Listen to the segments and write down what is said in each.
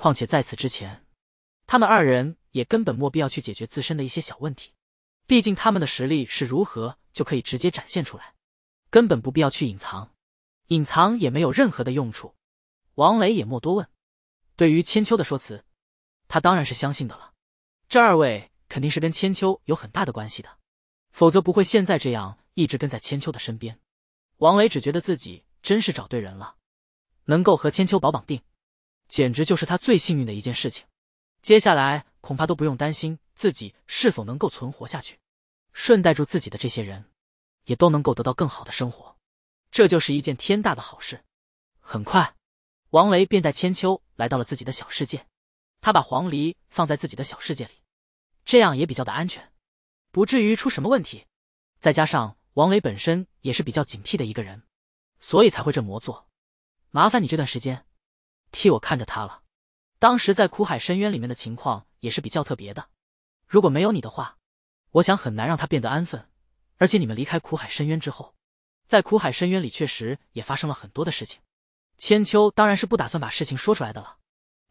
况且在此之前，他们二人也根本莫必要去解决自身的一些小问题，毕竟他们的实力是如何就可以直接展现出来，根本不必要去隐藏，隐藏也没有任何的用处。王雷也莫多问，对于千秋的说辞，他当然是相信的了。这二位肯定是跟千秋有很大的关系的，否则不会现在这样一直跟在千秋的身边。王雷只觉得自己真是找对人了，能够和千秋保绑定。简直就是他最幸运的一件事情，接下来恐怕都不用担心自己是否能够存活下去，顺带住自己的这些人，也都能够得到更好的生活，这就是一件天大的好事。很快，王雷便带千秋来到了自己的小世界，他把黄鹂放在自己的小世界里，这样也比较的安全，不至于出什么问题。再加上王雷本身也是比较警惕的一个人，所以才会这么做。麻烦你这段时间。替我看着他了，当时在苦海深渊里面的情况也是比较特别的，如果没有你的话，我想很难让他变得安分。而且你们离开苦海深渊之后，在苦海深渊里确实也发生了很多的事情。千秋当然是不打算把事情说出来的了，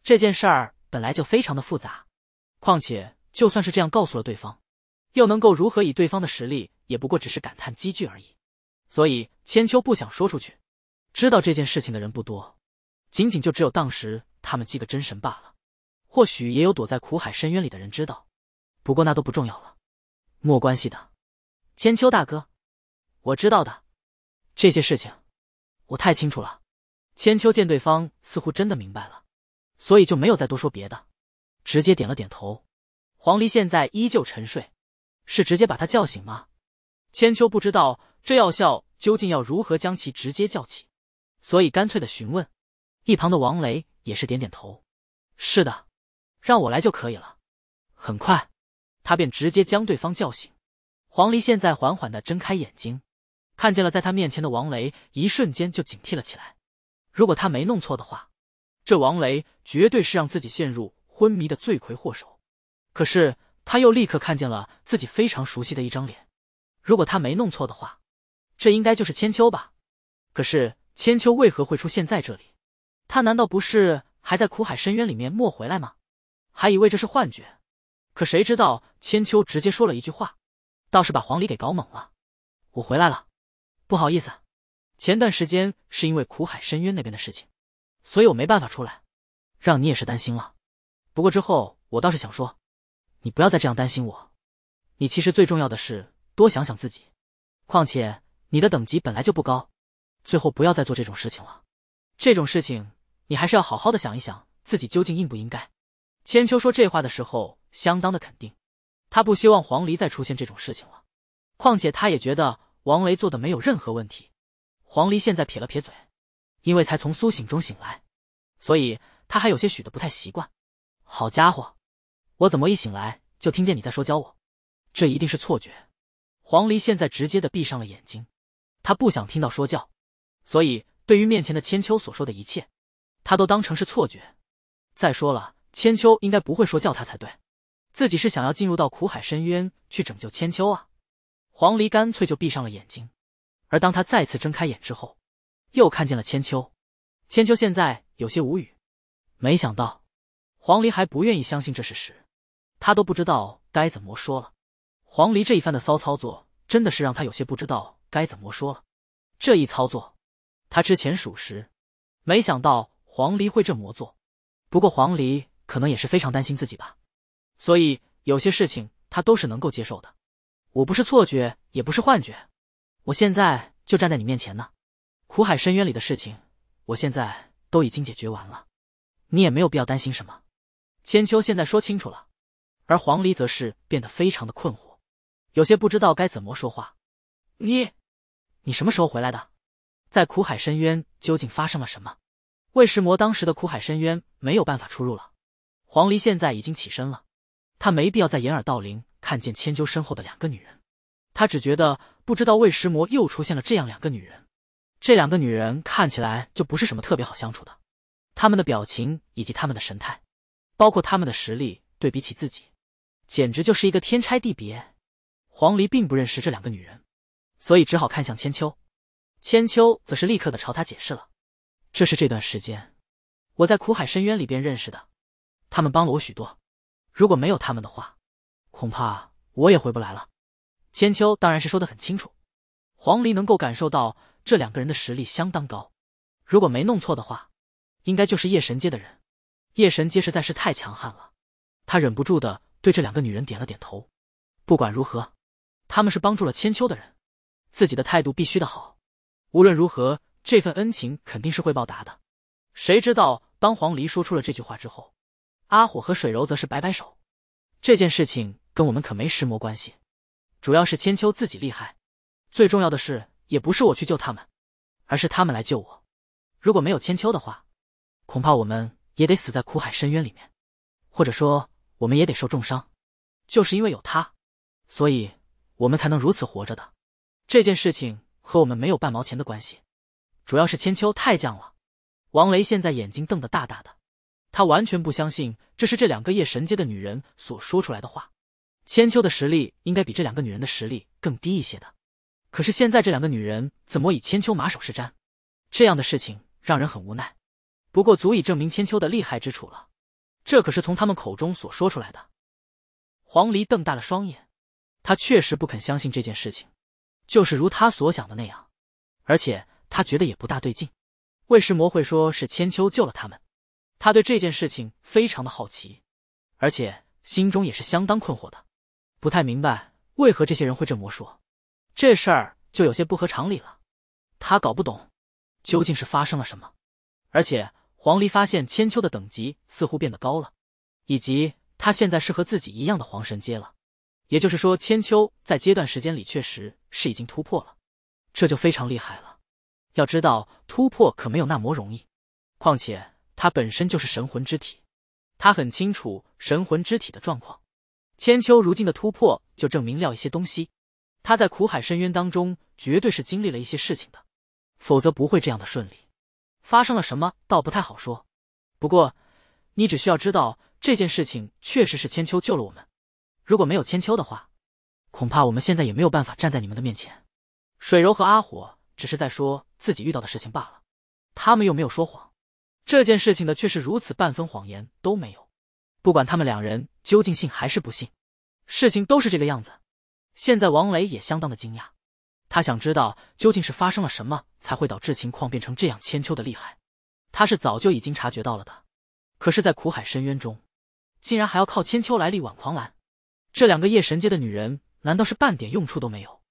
这件事儿本来就非常的复杂，况且就算是这样告诉了对方，又能够如何？以对方的实力，也不过只是感叹几句而已。所以千秋不想说出去，知道这件事情的人不多。仅仅就只有当时他们几个真神罢了，或许也有躲在苦海深渊里的人知道，不过那都不重要了，莫关系的。千秋大哥，我知道的，这些事情我太清楚了。千秋见对方似乎真的明白了，所以就没有再多说别的，直接点了点头。黄鹂现在依旧沉睡，是直接把他叫醒吗？千秋不知道这药效究竟要如何将其直接叫起，所以干脆的询问。一旁的王雷也是点点头：“是的，让我来就可以了。”很快，他便直接将对方叫醒。黄鹂现在缓缓的睁开眼睛，看见了在他面前的王雷，一瞬间就警惕了起来。如果他没弄错的话，这王雷绝对是让自己陷入昏迷的罪魁祸首。可是他又立刻看见了自己非常熟悉的一张脸。如果他没弄错的话，这应该就是千秋吧？可是千秋为何会出现在这里？他难道不是还在苦海深渊里面没回来吗？还以为这是幻觉，可谁知道千秋直接说了一句话，倒是把黄鹂给搞懵了。我回来了，不好意思，前段时间是因为苦海深渊那边的事情，所以我没办法出来，让你也是担心了。不过之后我倒是想说，你不要再这样担心我，你其实最重要的是多想想自己，况且你的等级本来就不高，最后不要再做这种事情了，这种事情。你还是要好好的想一想，自己究竟应不应该？千秋说这话的时候相当的肯定，他不希望黄鹂再出现这种事情了。况且他也觉得王雷做的没有任何问题。黄鹂现在撇了撇嘴，因为才从苏醒中醒来，所以他还有些许的不太习惯。好家伙，我怎么一醒来就听见你在说教我？这一定是错觉。黄鹂现在直接的闭上了眼睛，他不想听到说教，所以对于面前的千秋所说的一切。他都当成是错觉，再说了，千秋应该不会说叫他才对，自己是想要进入到苦海深渊去拯救千秋啊！黄鹂干脆就闭上了眼睛，而当他再次睁开眼之后，又看见了千秋。千秋现在有些无语，没想到黄鹂还不愿意相信这事实，他都不知道该怎么说了。黄鹂这一番的骚操作，真的是让他有些不知道该怎么说了。这一操作，他之前属实，没想到。黄鹂会这么做，不过黄鹂可能也是非常担心自己吧，所以有些事情他都是能够接受的。我不是错觉，也不是幻觉，我现在就站在你面前呢。苦海深渊里的事情，我现在都已经解决完了，你也没有必要担心什么。千秋现在说清楚了，而黄鹂则是变得非常的困惑，有些不知道该怎么说话。你，你什么时候回来的？在苦海深渊究竟发生了什么？魏石魔当时的苦海深渊没有办法出入了，黄离现在已经起身了，他没必要再掩耳盗铃看见千秋身后的两个女人，他只觉得不知道魏石魔又出现了这样两个女人，这两个女人看起来就不是什么特别好相处的，他们的表情以及他们的神态，包括他们的实力对比起自己，简直就是一个天差地别。黄离并不认识这两个女人，所以只好看向千秋，千秋则是立刻的朝他解释了。这是这段时间，我在苦海深渊里边认识的，他们帮了我许多，如果没有他们的话，恐怕我也回不来了。千秋当然是说的很清楚，黄鹂能够感受到这两个人的实力相当高，如果没弄错的话，应该就是夜神界的人。夜神界实在是太强悍了，他忍不住的对这两个女人点了点头。不管如何，他们是帮助了千秋的人，自己的态度必须的好。无论如何。这份恩情肯定是会报答的。谁知道，当黄离说出了这句话之后，阿火和水柔则是摆摆手：“这件事情跟我们可没什么关系。主要是千秋自己厉害，最重要的是，也不是我去救他们，而是他们来救我。如果没有千秋的话，恐怕我们也得死在苦海深渊里面，或者说，我们也得受重伤。就是因为有他，所以我们才能如此活着的。这件事情和我们没有半毛钱的关系。”主要是千秋太犟了，王雷现在眼睛瞪得大大的，他完全不相信这是这两个夜神阶的女人所说出来的话。千秋的实力应该比这两个女人的实力更低一些的，可是现在这两个女人怎么以千秋马首是瞻？这样的事情让人很无奈，不过足以证明千秋的厉害之处了。这可是从他们口中所说出来的。黄鹂瞪大了双眼，他确实不肯相信这件事情，就是如他所想的那样，而且。他觉得也不大对劲，为师魔会说是千秋救了他们，他对这件事情非常的好奇，而且心中也是相当困惑的，不太明白为何这些人会这么说，这事儿就有些不合常理了。他搞不懂，究竟是发生了什么。而且黄鹂发现千秋的等级似乎变得高了，以及他现在是和自己一样的黄神阶了，也就是说，千秋在阶段时间里确实是已经突破了，这就非常厉害了。要知道突破可没有那么容易，况且他本身就是神魂之体，他很清楚神魂之体的状况。千秋如今的突破就证明了一些东西，他在苦海深渊当中绝对是经历了一些事情的，否则不会这样的顺利。发生了什么倒不太好说，不过你只需要知道这件事情确实是千秋救了我们，如果没有千秋的话，恐怕我们现在也没有办法站在你们的面前。水柔和阿火只是在说。自己遇到的事情罢了，他们又没有说谎，这件事情的却是如此半分谎言都没有。不管他们两人究竟信还是不信，事情都是这个样子。现在王雷也相当的惊讶，他想知道究竟是发生了什么才会导致情况变成这样。千秋的厉害，他是早就已经察觉到了的，可是，在苦海深渊中，竟然还要靠千秋来力挽狂澜，这两个夜神界的女人难道是半点用处都没有？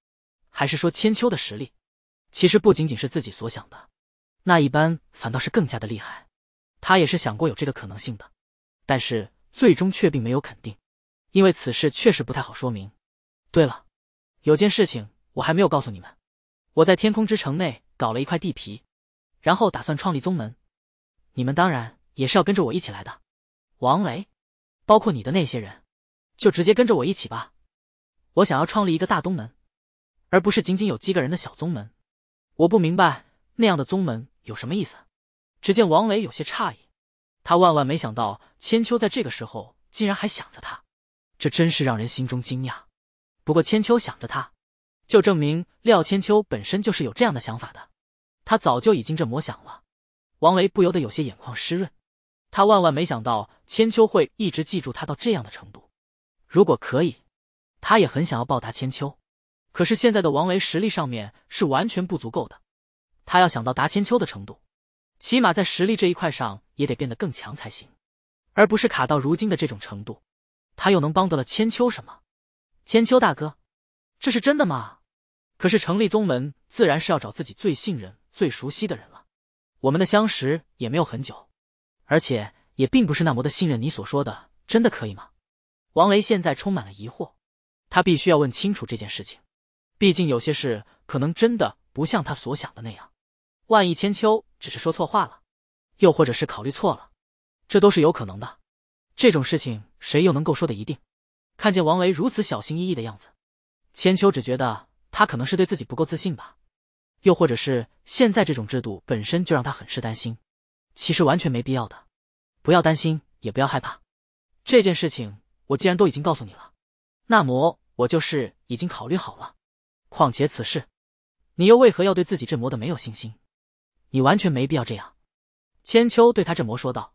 还是说千秋的实力？其实不仅仅是自己所想的，那一般反倒是更加的厉害。他也是想过有这个可能性的，但是最终却并没有肯定，因为此事确实不太好说明。对了，有件事情我还没有告诉你们，我在天空之城内搞了一块地皮，然后打算创立宗门。你们当然也是要跟着我一起来的，王雷，包括你的那些人，就直接跟着我一起吧。我想要创立一个大宗门，而不是仅仅有几个人的小宗门。我不明白那样的宗门有什么意思。只见王雷有些诧异，他万万没想到千秋在这个时候竟然还想着他，这真是让人心中惊讶。不过千秋想着他，就证明廖千秋本身就是有这样的想法的，他早就已经这么想了。王雷不由得有些眼眶湿润，他万万没想到千秋会一直记住他到这样的程度。如果可以，他也很想要报答千秋。可是现在的王雷实力上面是完全不足够的，他要想到达千秋的程度，起码在实力这一块上也得变得更强才行，而不是卡到如今的这种程度。他又能帮得了千秋什么？千秋大哥，这是真的吗？可是成立宗门自然是要找自己最信任、最熟悉的人了。我们的相识也没有很久，而且也并不是那么的信任你所说的，真的可以吗？王雷现在充满了疑惑，他必须要问清楚这件事情。毕竟有些事可能真的不像他所想的那样，万一千秋只是说错话了，又或者是考虑错了，这都是有可能的。这种事情谁又能够说的一定？看见王维如此小心翼翼的样子，千秋只觉得他可能是对自己不够自信吧，又或者是现在这种制度本身就让他很是担心。其实完全没必要的，不要担心，也不要害怕。这件事情我既然都已经告诉你了，那么我就是已经考虑好了。况且此事，你又为何要对自己这魔的没有信心？你完全没必要这样。千秋对他这魔说道。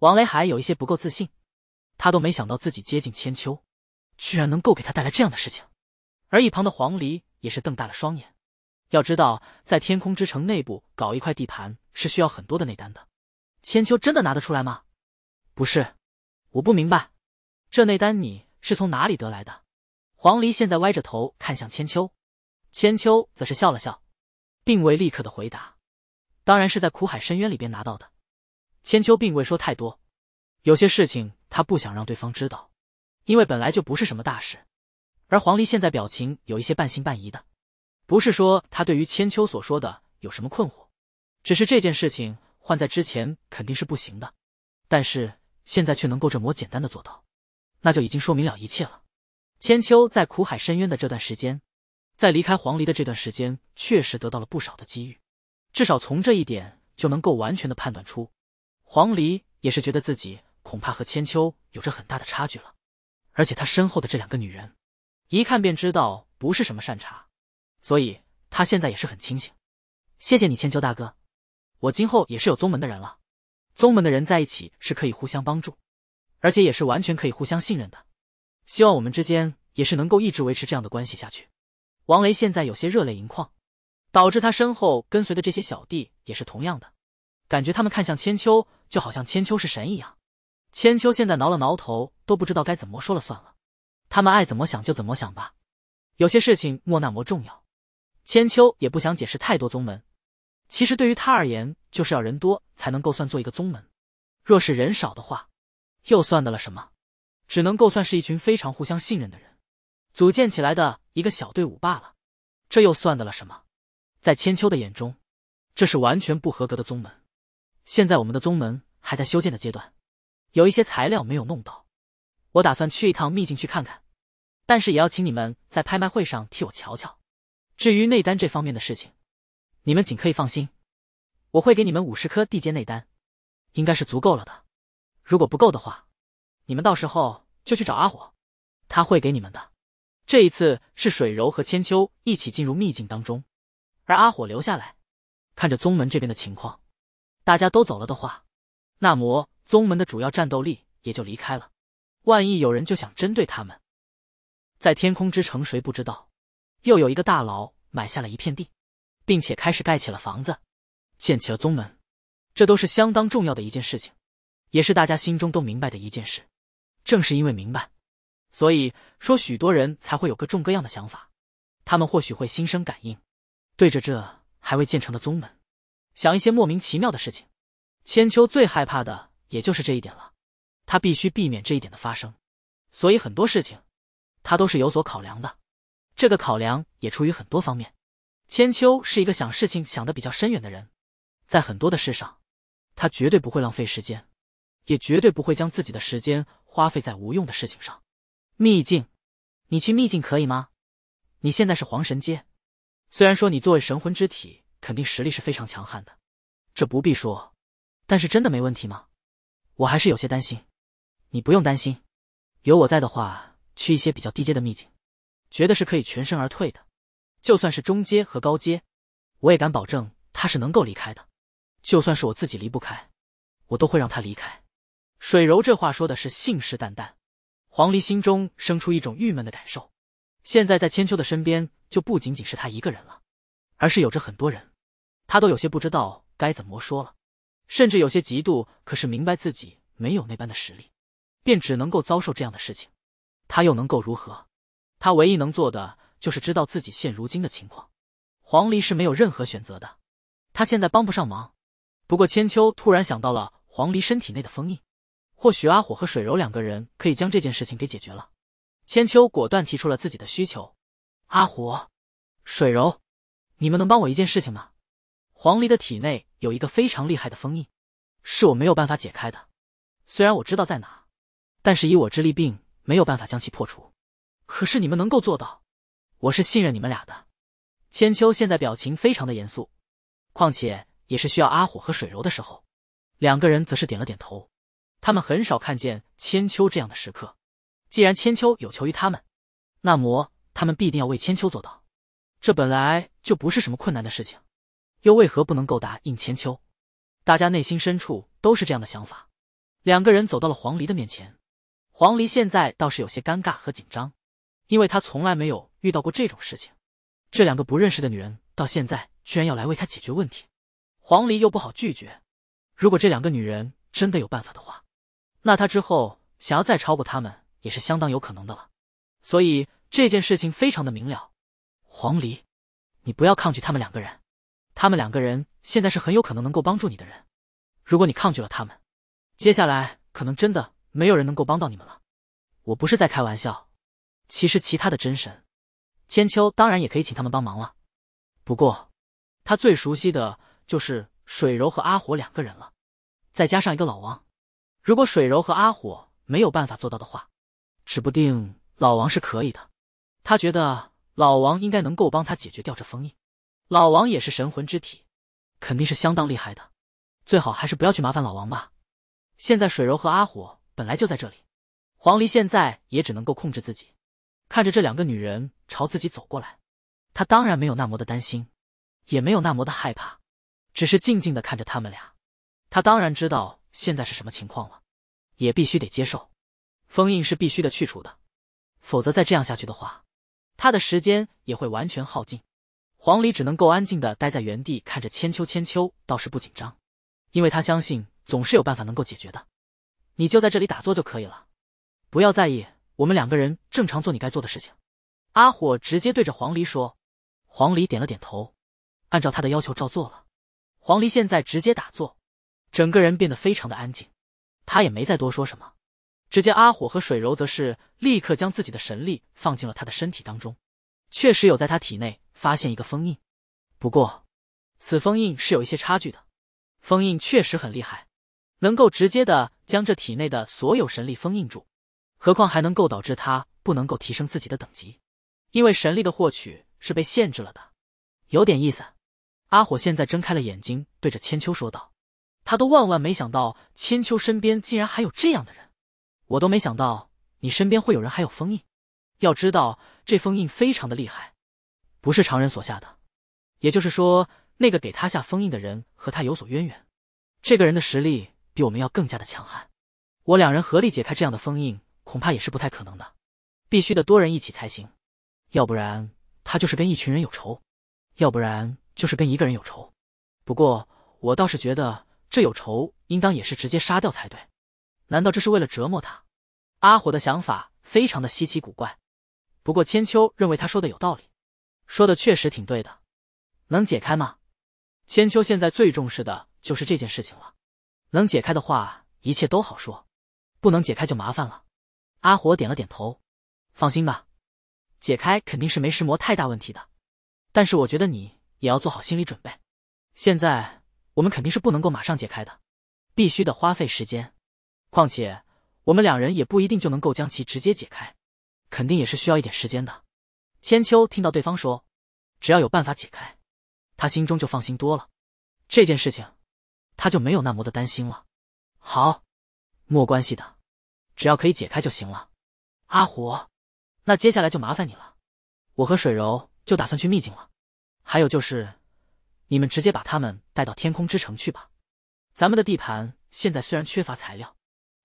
王雷海有一些不够自信，他都没想到自己接近千秋，居然能够给他带来这样的事情。而一旁的黄鹂也是瞪大了双眼。要知道，在天空之城内部搞一块地盘是需要很多的内丹的，千秋真的拿得出来吗？不是，我不明白，这内丹你是从哪里得来的？黄鹂现在歪着头看向千秋，千秋则是笑了笑，并未立刻的回答。当然是在苦海深渊里边拿到的。千秋并未说太多，有些事情他不想让对方知道，因为本来就不是什么大事。而黄鹂现在表情有一些半信半疑的，不是说他对于千秋所说的有什么困惑，只是这件事情换在之前肯定是不行的，但是现在却能够这么简单的做到，那就已经说明了一切了。千秋在苦海深渊的这段时间，在离开黄鹂的这段时间，确实得到了不少的机遇，至少从这一点就能够完全的判断出，黄鹂也是觉得自己恐怕和千秋有着很大的差距了。而且他身后的这两个女人，一看便知道不是什么善茬，所以他现在也是很清醒。谢谢你，千秋大哥，我今后也是有宗门的人了。宗门的人在一起是可以互相帮助，而且也是完全可以互相信任的。希望我们之间也是能够一直维持这样的关系下去。王雷现在有些热泪盈眶，导致他身后跟随的这些小弟也是同样的，感觉他们看向千秋就好像千秋是神一样。千秋现在挠了挠头，都不知道该怎么说了，算了，他们爱怎么想就怎么想吧。有些事情莫那么重要。千秋也不想解释太多宗门，其实对于他而言，就是要人多才能够算作一个宗门，若是人少的话，又算得了什么？只能够算是一群非常互相信任的人组建起来的一个小队伍罢了，这又算得了什么？在千秋的眼中，这是完全不合格的宗门。现在我们的宗门还在修建的阶段，有一些材料没有弄到，我打算去一趟秘境去看看，但是也要请你们在拍卖会上替我瞧瞧。至于内丹这方面的事情，你们仅可以放心，我会给你们五十颗地阶内丹，应该是足够了的。如果不够的话，你们到时候。就去找阿火，他会给你们的。这一次是水柔和千秋一起进入秘境当中，而阿火留下来，看着宗门这边的情况。大家都走了的话，那么宗门的主要战斗力也就离开了。万一有人就想针对他们，在天空之城谁不知道，又有一个大佬买下了一片地，并且开始盖起了房子，建起了宗门。这都是相当重要的一件事情，也是大家心中都明白的一件事。正是因为明白，所以说许多人才会有各种各样的想法，他们或许会心生感应，对着这还未建成的宗门，想一些莫名其妙的事情。千秋最害怕的也就是这一点了，他必须避免这一点的发生，所以很多事情，他都是有所考量的。这个考量也出于很多方面。千秋是一个想事情想的比较深远的人，在很多的事上，他绝对不会浪费时间。也绝对不会将自己的时间花费在无用的事情上。秘境，你去秘境可以吗？你现在是黄神阶，虽然说你作为神魂之体，肯定实力是非常强悍的，这不必说。但是真的没问题吗？我还是有些担心。你不用担心，有我在的话，去一些比较低阶的秘境，觉得是可以全身而退的。就算是中阶和高阶，我也敢保证他是能够离开的。就算是我自己离不开，我都会让他离开。水柔这话说的是信誓旦旦，黄离心中生出一种郁闷的感受。现在在千秋的身边就不仅仅是他一个人了，而是有着很多人，他都有些不知道该怎么说了，甚至有些嫉妒。可是明白自己没有那般的实力，便只能够遭受这样的事情，他又能够如何？他唯一能做的就是知道自己现如今的情况。黄离是没有任何选择的，他现在帮不上忙。不过千秋突然想到了黄离身体内的封印。或许阿火和水柔两个人可以将这件事情给解决了。千秋果断提出了自己的需求：“阿火，水柔，你们能帮我一件事情吗？黄鹂的体内有一个非常厉害的封印，是我没有办法解开的。虽然我知道在哪，但是以我之力并没有办法将其破除。可是你们能够做到，我是信任你们俩的。”千秋现在表情非常的严肃，况且也是需要阿火和水柔的时候，两个人则是点了点头。他们很少看见千秋这样的时刻，既然千秋有求于他们，那么他们必定要为千秋做到。这本来就不是什么困难的事情，又为何不能够答应千秋？大家内心深处都是这样的想法。两个人走到了黄鹂的面前，黄鹂现在倒是有些尴尬和紧张，因为他从来没有遇到过这种事情。这两个不认识的女人到现在居然要来为他解决问题，黄鹂又不好拒绝。如果这两个女人真的有办法的话，那他之后想要再超过他们也是相当有可能的了，所以这件事情非常的明了。黄鹂，你不要抗拒他们两个人，他们两个人现在是很有可能能够帮助你的人。如果你抗拒了他们，接下来可能真的没有人能够帮到你们了。我不是在开玩笑，其实其他的真神，千秋当然也可以请他们帮忙了。不过，他最熟悉的就是水柔和阿火两个人了，再加上一个老王。如果水柔和阿火没有办法做到的话，指不定老王是可以的。他觉得老王应该能够帮他解决掉这封印。老王也是神魂之体，肯定是相当厉害的。最好还是不要去麻烦老王吧。现在水柔和阿火本来就在这里，黄鹂现在也只能够控制自己，看着这两个女人朝自己走过来，他当然没有那么的担心，也没有那么的害怕，只是静静的看着他们俩。他当然知道。现在是什么情况了？也必须得接受，封印是必须的去除的，否则再这样下去的话，他的时间也会完全耗尽。黄鹂只能够安静的待在原地，看着千秋，千秋倒是不紧张，因为他相信总是有办法能够解决的。你就在这里打坐就可以了，不要在意，我们两个人正常做你该做的事情。阿火直接对着黄鹂说，黄鹂点了点头，按照他的要求照做了。黄鹂现在直接打坐。整个人变得非常的安静，他也没再多说什么。只见阿火和水柔则是立刻将自己的神力放进了他的身体当中，确实有在他体内发现一个封印，不过，此封印是有一些差距的。封印确实很厉害，能够直接的将这体内的所有神力封印住，何况还能够导致他不能够提升自己的等级，因为神力的获取是被限制了的。有点意思。阿火现在睁开了眼睛，对着千秋说道。他都万万没想到，千秋身边竟然还有这样的人。我都没想到你身边会有人还有封印。要知道，这封印非常的厉害，不是常人所下的。也就是说，那个给他下封印的人和他有所渊源。这个人的实力比我们要更加的强悍。我两人合力解开这样的封印，恐怕也是不太可能的。必须得多人一起才行。要不然，他就是跟一群人有仇；要不然就是跟一个人有仇。不过，我倒是觉得。这有仇，应当也是直接杀掉才对。难道这是为了折磨他？阿火的想法非常的稀奇古怪。不过千秋认为他说的有道理，说的确实挺对的。能解开吗？千秋现在最重视的就是这件事情了。能解开的话，一切都好说；不能解开就麻烦了。阿火点了点头，放心吧，解开肯定是没石魔太大问题的。但是我觉得你也要做好心理准备。现在。我们肯定是不能够马上解开的，必须得花费时间。况且我们两人也不一定就能够将其直接解开，肯定也是需要一点时间的。千秋听到对方说，只要有办法解开，他心中就放心多了。这件事情，他就没有那么的担心了。好，莫关系的，只要可以解开就行了。阿虎，那接下来就麻烦你了。我和水柔就打算去秘境了。还有就是。你们直接把他们带到天空之城去吧。咱们的地盘现在虽然缺乏材料，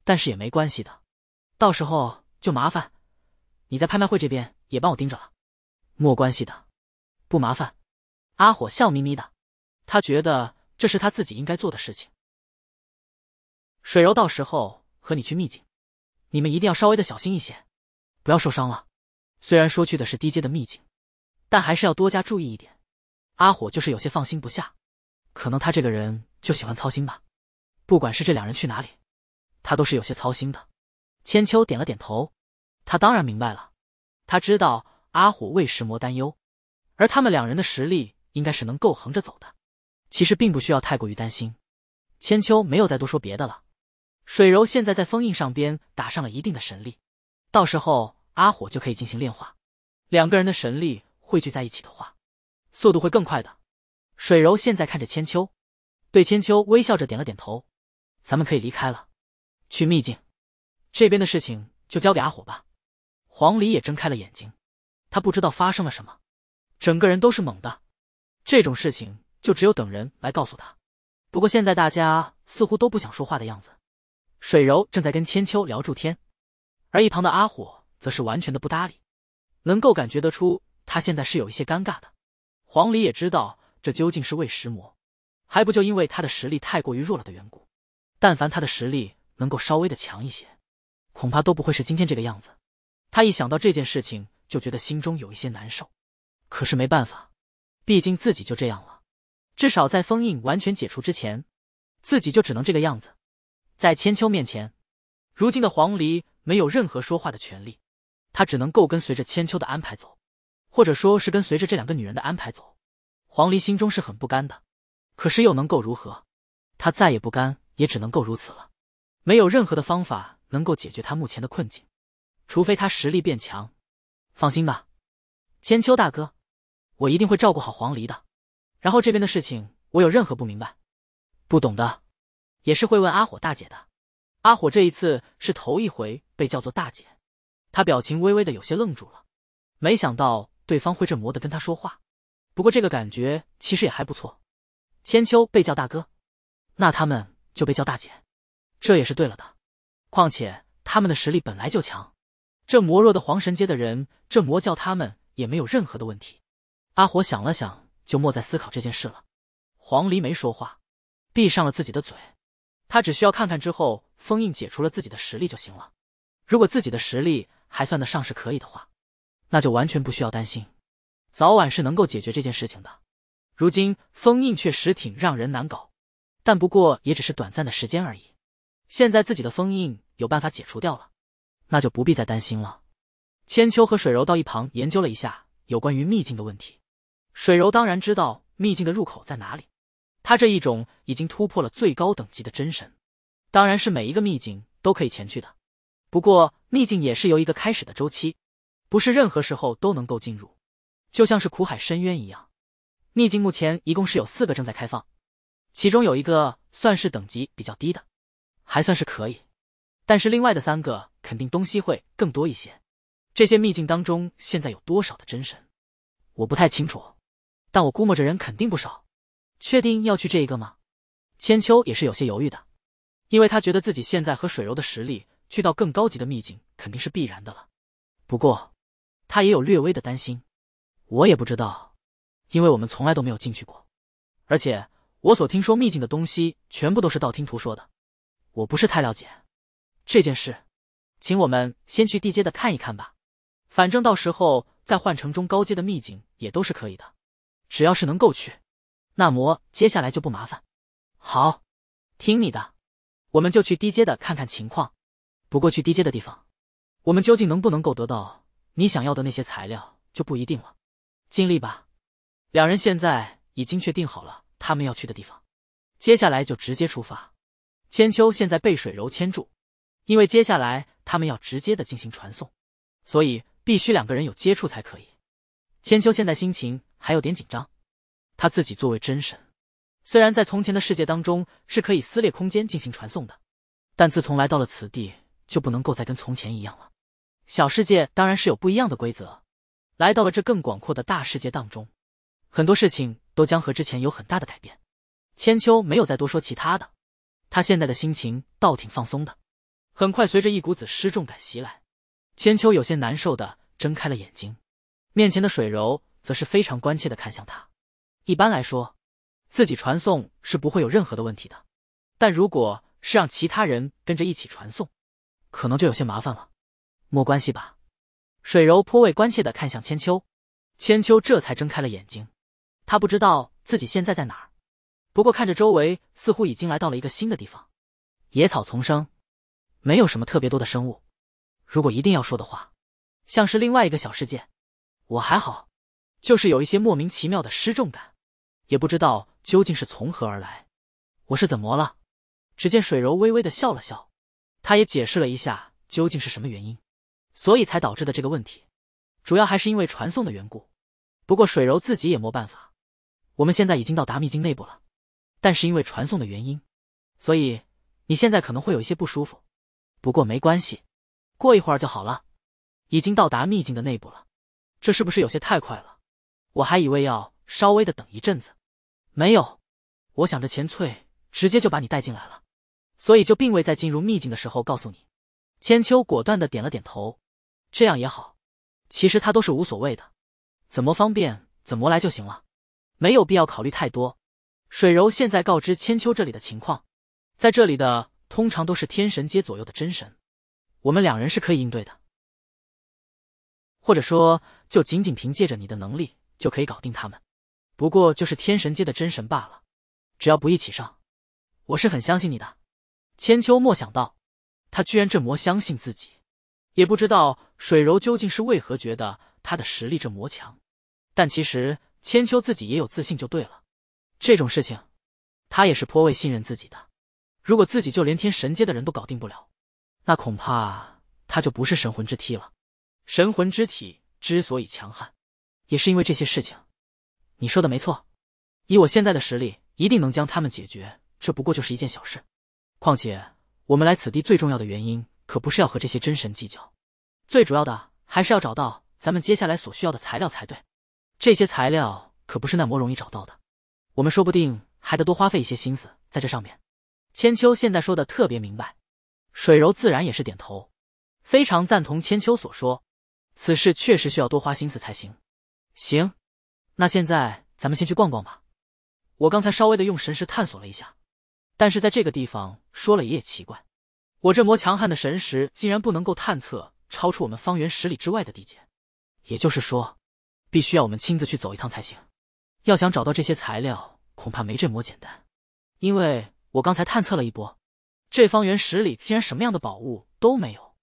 但是也没关系的。到时候就麻烦你在拍卖会这边也帮我盯着了。莫关系的，不麻烦。阿火笑眯眯的，他觉得这是他自己应该做的事情。水柔到时候和你去秘境，你们一定要稍微的小心一些，不要受伤了。虽然说去的是低阶的秘境，但还是要多加注意一点。阿火就是有些放心不下，可能他这个人就喜欢操心吧。不管是这两人去哪里，他都是有些操心的。千秋点了点头，他当然明白了，他知道阿火为石魔担忧，而他们两人的实力应该是能够横着走的，其实并不需要太过于担心。千秋没有再多说别的了。水柔现在在封印上边打上了一定的神力，到时候阿火就可以进行炼化。两个人的神力汇聚在一起的话。速度会更快的。水柔现在看着千秋，对千秋微笑着点了点头。咱们可以离开了，去秘境。这边的事情就交给阿火吧。黄鹂也睁开了眼睛，他不知道发生了什么，整个人都是懵的。这种事情就只有等人来告诉他。不过现在大家似乎都不想说话的样子。水柔正在跟千秋聊住天，而一旁的阿火则是完全的不搭理，能够感觉得出他现在是有一些尴尬的。黄鹂也知道这究竟是为石魔，还不就因为他的实力太过于弱了的缘故。但凡他的实力能够稍微的强一些，恐怕都不会是今天这个样子。他一想到这件事情，就觉得心中有一些难受。可是没办法，毕竟自己就这样了。至少在封印完全解除之前，自己就只能这个样子。在千秋面前，如今的黄鹂没有任何说话的权利，他只能够跟随着千秋的安排走。或者说是跟随着这两个女人的安排走，黄鹂心中是很不甘的，可是又能够如何？他再也不甘，也只能够如此了。没有任何的方法能够解决他目前的困境，除非他实力变强。放心吧，千秋大哥，我一定会照顾好黄鹂的。然后这边的事情，我有任何不明白、不懂的，也是会问阿火大姐的。阿火这一次是头一回被叫做大姐，她表情微微的有些愣住了，没想到。对方会这模的跟他说话，不过这个感觉其实也还不错。千秋被叫大哥，那他们就被叫大姐，这也是对了的。况且他们的实力本来就强，这魔弱的黄神阶的人，这魔教他们也没有任何的问题。阿火想了想，就莫再思考这件事了。黄鹂没说话，闭上了自己的嘴，他只需要看看之后封印解除了自己的实力就行了。如果自己的实力还算得上是可以的话。那就完全不需要担心，早晚是能够解决这件事情的。如今封印确实挺让人难搞，但不过也只是短暂的时间而已。现在自己的封印有办法解除掉了，那就不必再担心了。千秋和水柔到一旁研究了一下有关于秘境的问题。水柔当然知道秘境的入口在哪里，他这一种已经突破了最高等级的真神，当然是每一个秘境都可以前去的。不过秘境也是由一个开始的周期。不是任何时候都能够进入，就像是苦海深渊一样。秘境目前一共是有四个正在开放，其中有一个算是等级比较低的，还算是可以。但是另外的三个肯定东西会更多一些。这些秘境当中现在有多少的真神，我不太清楚，但我估摸着人肯定不少。确定要去这一个吗？千秋也是有些犹豫的，因为他觉得自己现在和水柔的实力去到更高级的秘境肯定是必然的了。不过。他也有略微的担心，我也不知道，因为我们从来都没有进去过，而且我所听说秘境的东西全部都是道听途说的，我不是太了解这件事，请我们先去地阶的看一看吧，反正到时候再换城中高阶的秘境也都是可以的，只要是能够去，那么接下来就不麻烦。好，听你的，我们就去低阶的看看情况，不过去低阶的地方，我们究竟能不能够得到？你想要的那些材料就不一定了，尽力吧。两人现在已经确定好了他们要去的地方，接下来就直接出发。千秋现在被水柔牵住，因为接下来他们要直接的进行传送，所以必须两个人有接触才可以。千秋现在心情还有点紧张，他自己作为真神，虽然在从前的世界当中是可以撕裂空间进行传送的，但自从来到了此地，就不能够再跟从前一样了。小世界当然是有不一样的规则，来到了这更广阔的大世界当中，很多事情都将和之前有很大的改变。千秋没有再多说其他的，他现在的心情倒挺放松的。很快，随着一股子失重感袭来，千秋有些难受的睁开了眼睛。面前的水柔则是非常关切的看向他。一般来说，自己传送是不会有任何的问题的，但如果是让其他人跟着一起传送，可能就有些麻烦了。没关系吧？水柔颇为关切的看向千秋，千秋这才睁开了眼睛。他不知道自己现在在哪儿，不过看着周围，似乎已经来到了一个新的地方。野草丛生，没有什么特别多的生物。如果一定要说的话，像是另外一个小世界。我还好，就是有一些莫名其妙的失重感，也不知道究竟是从何而来。我是怎么了？只见水柔微微的笑了笑，她也解释了一下究竟是什么原因。所以才导致的这个问题，主要还是因为传送的缘故。不过水柔自己也没办法。我们现在已经到达秘境内部了，但是因为传送的原因，所以你现在可能会有一些不舒服。不过没关系，过一会儿就好了。已经到达秘境的内部了，这是不是有些太快了？我还以为要稍微的等一阵子。没有，我想着钱翠直接就把你带进来了，所以就并未在进入秘境的时候告诉你。千秋果断的点了点头。这样也好，其实他都是无所谓的，怎么方便怎么来就行了，没有必要考虑太多。水柔现在告知千秋这里的情况，在这里的通常都是天神阶左右的真神，我们两人是可以应对的，或者说就仅仅凭借着你的能力就可以搞定他们，不过就是天神阶的真神罢了，只要不一起上，我是很相信你的。千秋莫想到，他居然这么相信自己。也不知道水柔究竟是为何觉得他的实力这魔强，但其实千秋自己也有自信就对了。这种事情，他也是颇为信任自己的。如果自己就连天神阶的人都搞定不了，那恐怕他就不是神魂之体了。神魂之体之所以强悍，也是因为这些事情。你说的没错，以我现在的实力，一定能将他们解决。这不过就是一件小事。况且我们来此地最重要的原因。可不是要和这些真神计较，最主要的还是要找到咱们接下来所需要的材料才对。这些材料可不是那么容易找到的，我们说不定还得多花费一些心思在这上面。千秋现在说的特别明白，水柔自然也是点头，非常赞同千秋所说。此事确实需要多花心思才行。行，那现在咱们先去逛逛吧。我刚才稍微的用神识探索了一下，但是在这个地方说了也也奇怪。我这魔强悍的神识竟然不能够探测超出我们方圆十里之外的地界，也就是说，必须要我们亲自去走一趟才行。要想找到这些材料，恐怕没这么简单。因为我刚才探测了一波，这方圆十里竟然什么样的宝物都没有，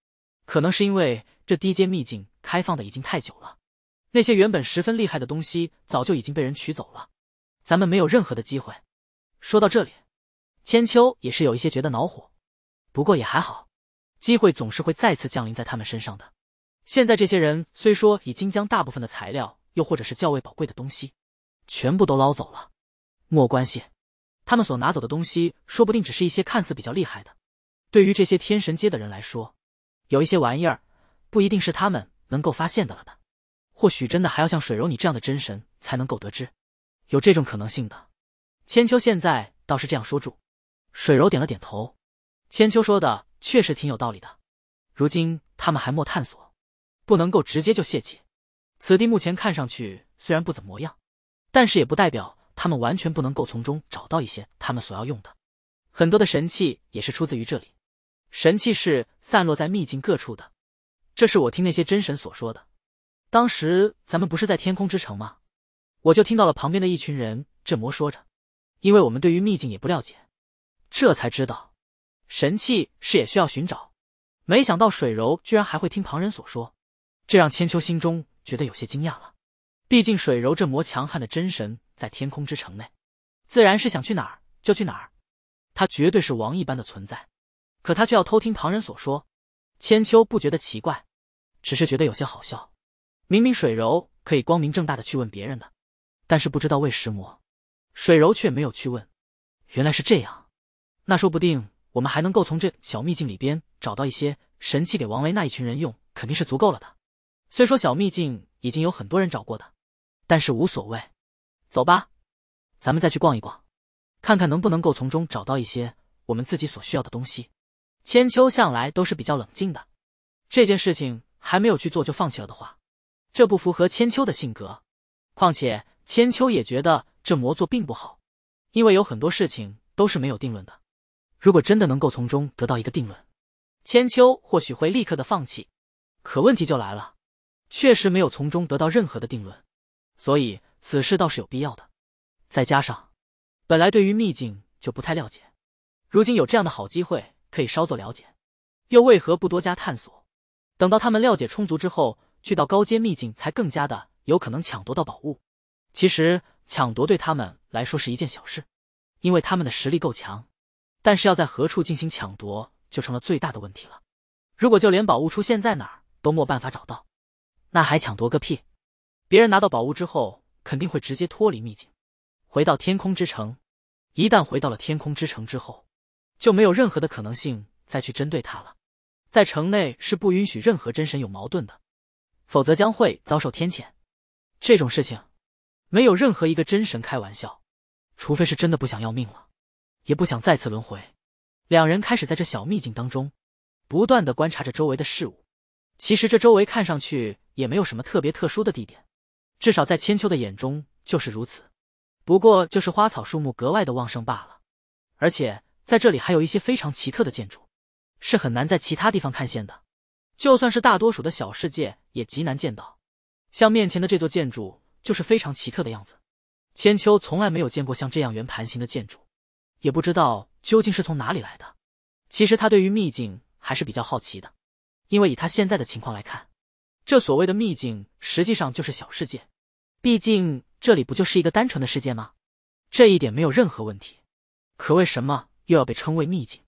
可能是因为这低阶秘境开放的已经太久了，那些原本十分厉害的东西早就已经被人取走了，咱们没有任何的机会。说到这里，千秋也是有一些觉得恼火。不过也还好，机会总是会再次降临在他们身上的。现在这些人虽说已经将大部分的材料，又或者是较为宝贵的东西，全部都捞走了，莫关系，他们所拿走的东西说不定只是一些看似比较厉害的。对于这些天神阶的人来说，有一些玩意儿，不一定是他们能够发现的了的，或许真的还要像水柔你这样的真神才能够得知。有这种可能性的，千秋现在倒是这样说住。水柔点了点头。千秋说的确实挺有道理的，如今他们还莫探索，不能够直接就泄气。此地目前看上去虽然不怎么样，但是也不代表他们完全不能够从中找到一些他们所要用的。很多的神器也是出自于这里，神器是散落在秘境各处的，这是我听那些真神所说的。当时咱们不是在天空之城吗？我就听到了旁边的一群人这么说着，因为我们对于秘境也不了解，这才知道。神器是也需要寻找，没想到水柔居然还会听旁人所说，这让千秋心中觉得有些惊讶了。毕竟水柔这魔强悍的真神在天空之城内，自然是想去哪儿就去哪儿，他绝对是王一般的存在。可他却要偷听旁人所说，千秋不觉得奇怪，只是觉得有些好笑。明明水柔可以光明正大的去问别人的，但是不知道为什魔，水柔却没有去问。原来是这样，那说不定。我们还能够从这小秘境里边找到一些神器给王维那一群人用，肯定是足够了的。虽说小秘境已经有很多人找过的，但是无所谓。走吧，咱们再去逛一逛，看看能不能够从中找到一些我们自己所需要的东西。千秋向来都是比较冷静的，这件事情还没有去做就放弃了的话，这不符合千秋的性格。况且千秋也觉得这魔座并不好，因为有很多事情都是没有定论的。如果真的能够从中得到一个定论，千秋或许会立刻的放弃。可问题就来了，确实没有从中得到任何的定论，所以此事倒是有必要的。再加上本来对于秘境就不太了解，如今有这样的好机会可以稍作了解，又为何不多加探索？等到他们了解充足之后，去到高阶秘境才更加的有可能抢夺到宝物。其实抢夺对他们来说是一件小事，因为他们的实力够强。但是要在何处进行抢夺，就成了最大的问题了。如果就连宝物出现在哪儿都没办法找到，那还抢夺个屁！别人拿到宝物之后，肯定会直接脱离秘境，回到天空之城。一旦回到了天空之城之后，就没有任何的可能性再去针对他了。在城内是不允许任何真神有矛盾的，否则将会遭受天谴。这种事情，没有任何一个真神开玩笑，除非是真的不想要命了。也不想再次轮回，两人开始在这小秘境当中，不断的观察着周围的事物。其实这周围看上去也没有什么特别特殊的地点，至少在千秋的眼中就是如此。不过就是花草树木格外的旺盛罢了，而且在这里还有一些非常奇特的建筑，是很难在其他地方看见的。就算是大多数的小世界也极难见到，像面前的这座建筑就是非常奇特的样子。千秋从来没有见过像这样圆盘形的建筑。也不知道究竟是从哪里来的。其实他对于秘境还是比较好奇的，因为以他现在的情况来看，这所谓的秘境实际上就是小世界，毕竟这里不就是一个单纯的世界吗？这一点没有任何问题。可为什么又要被称为秘境？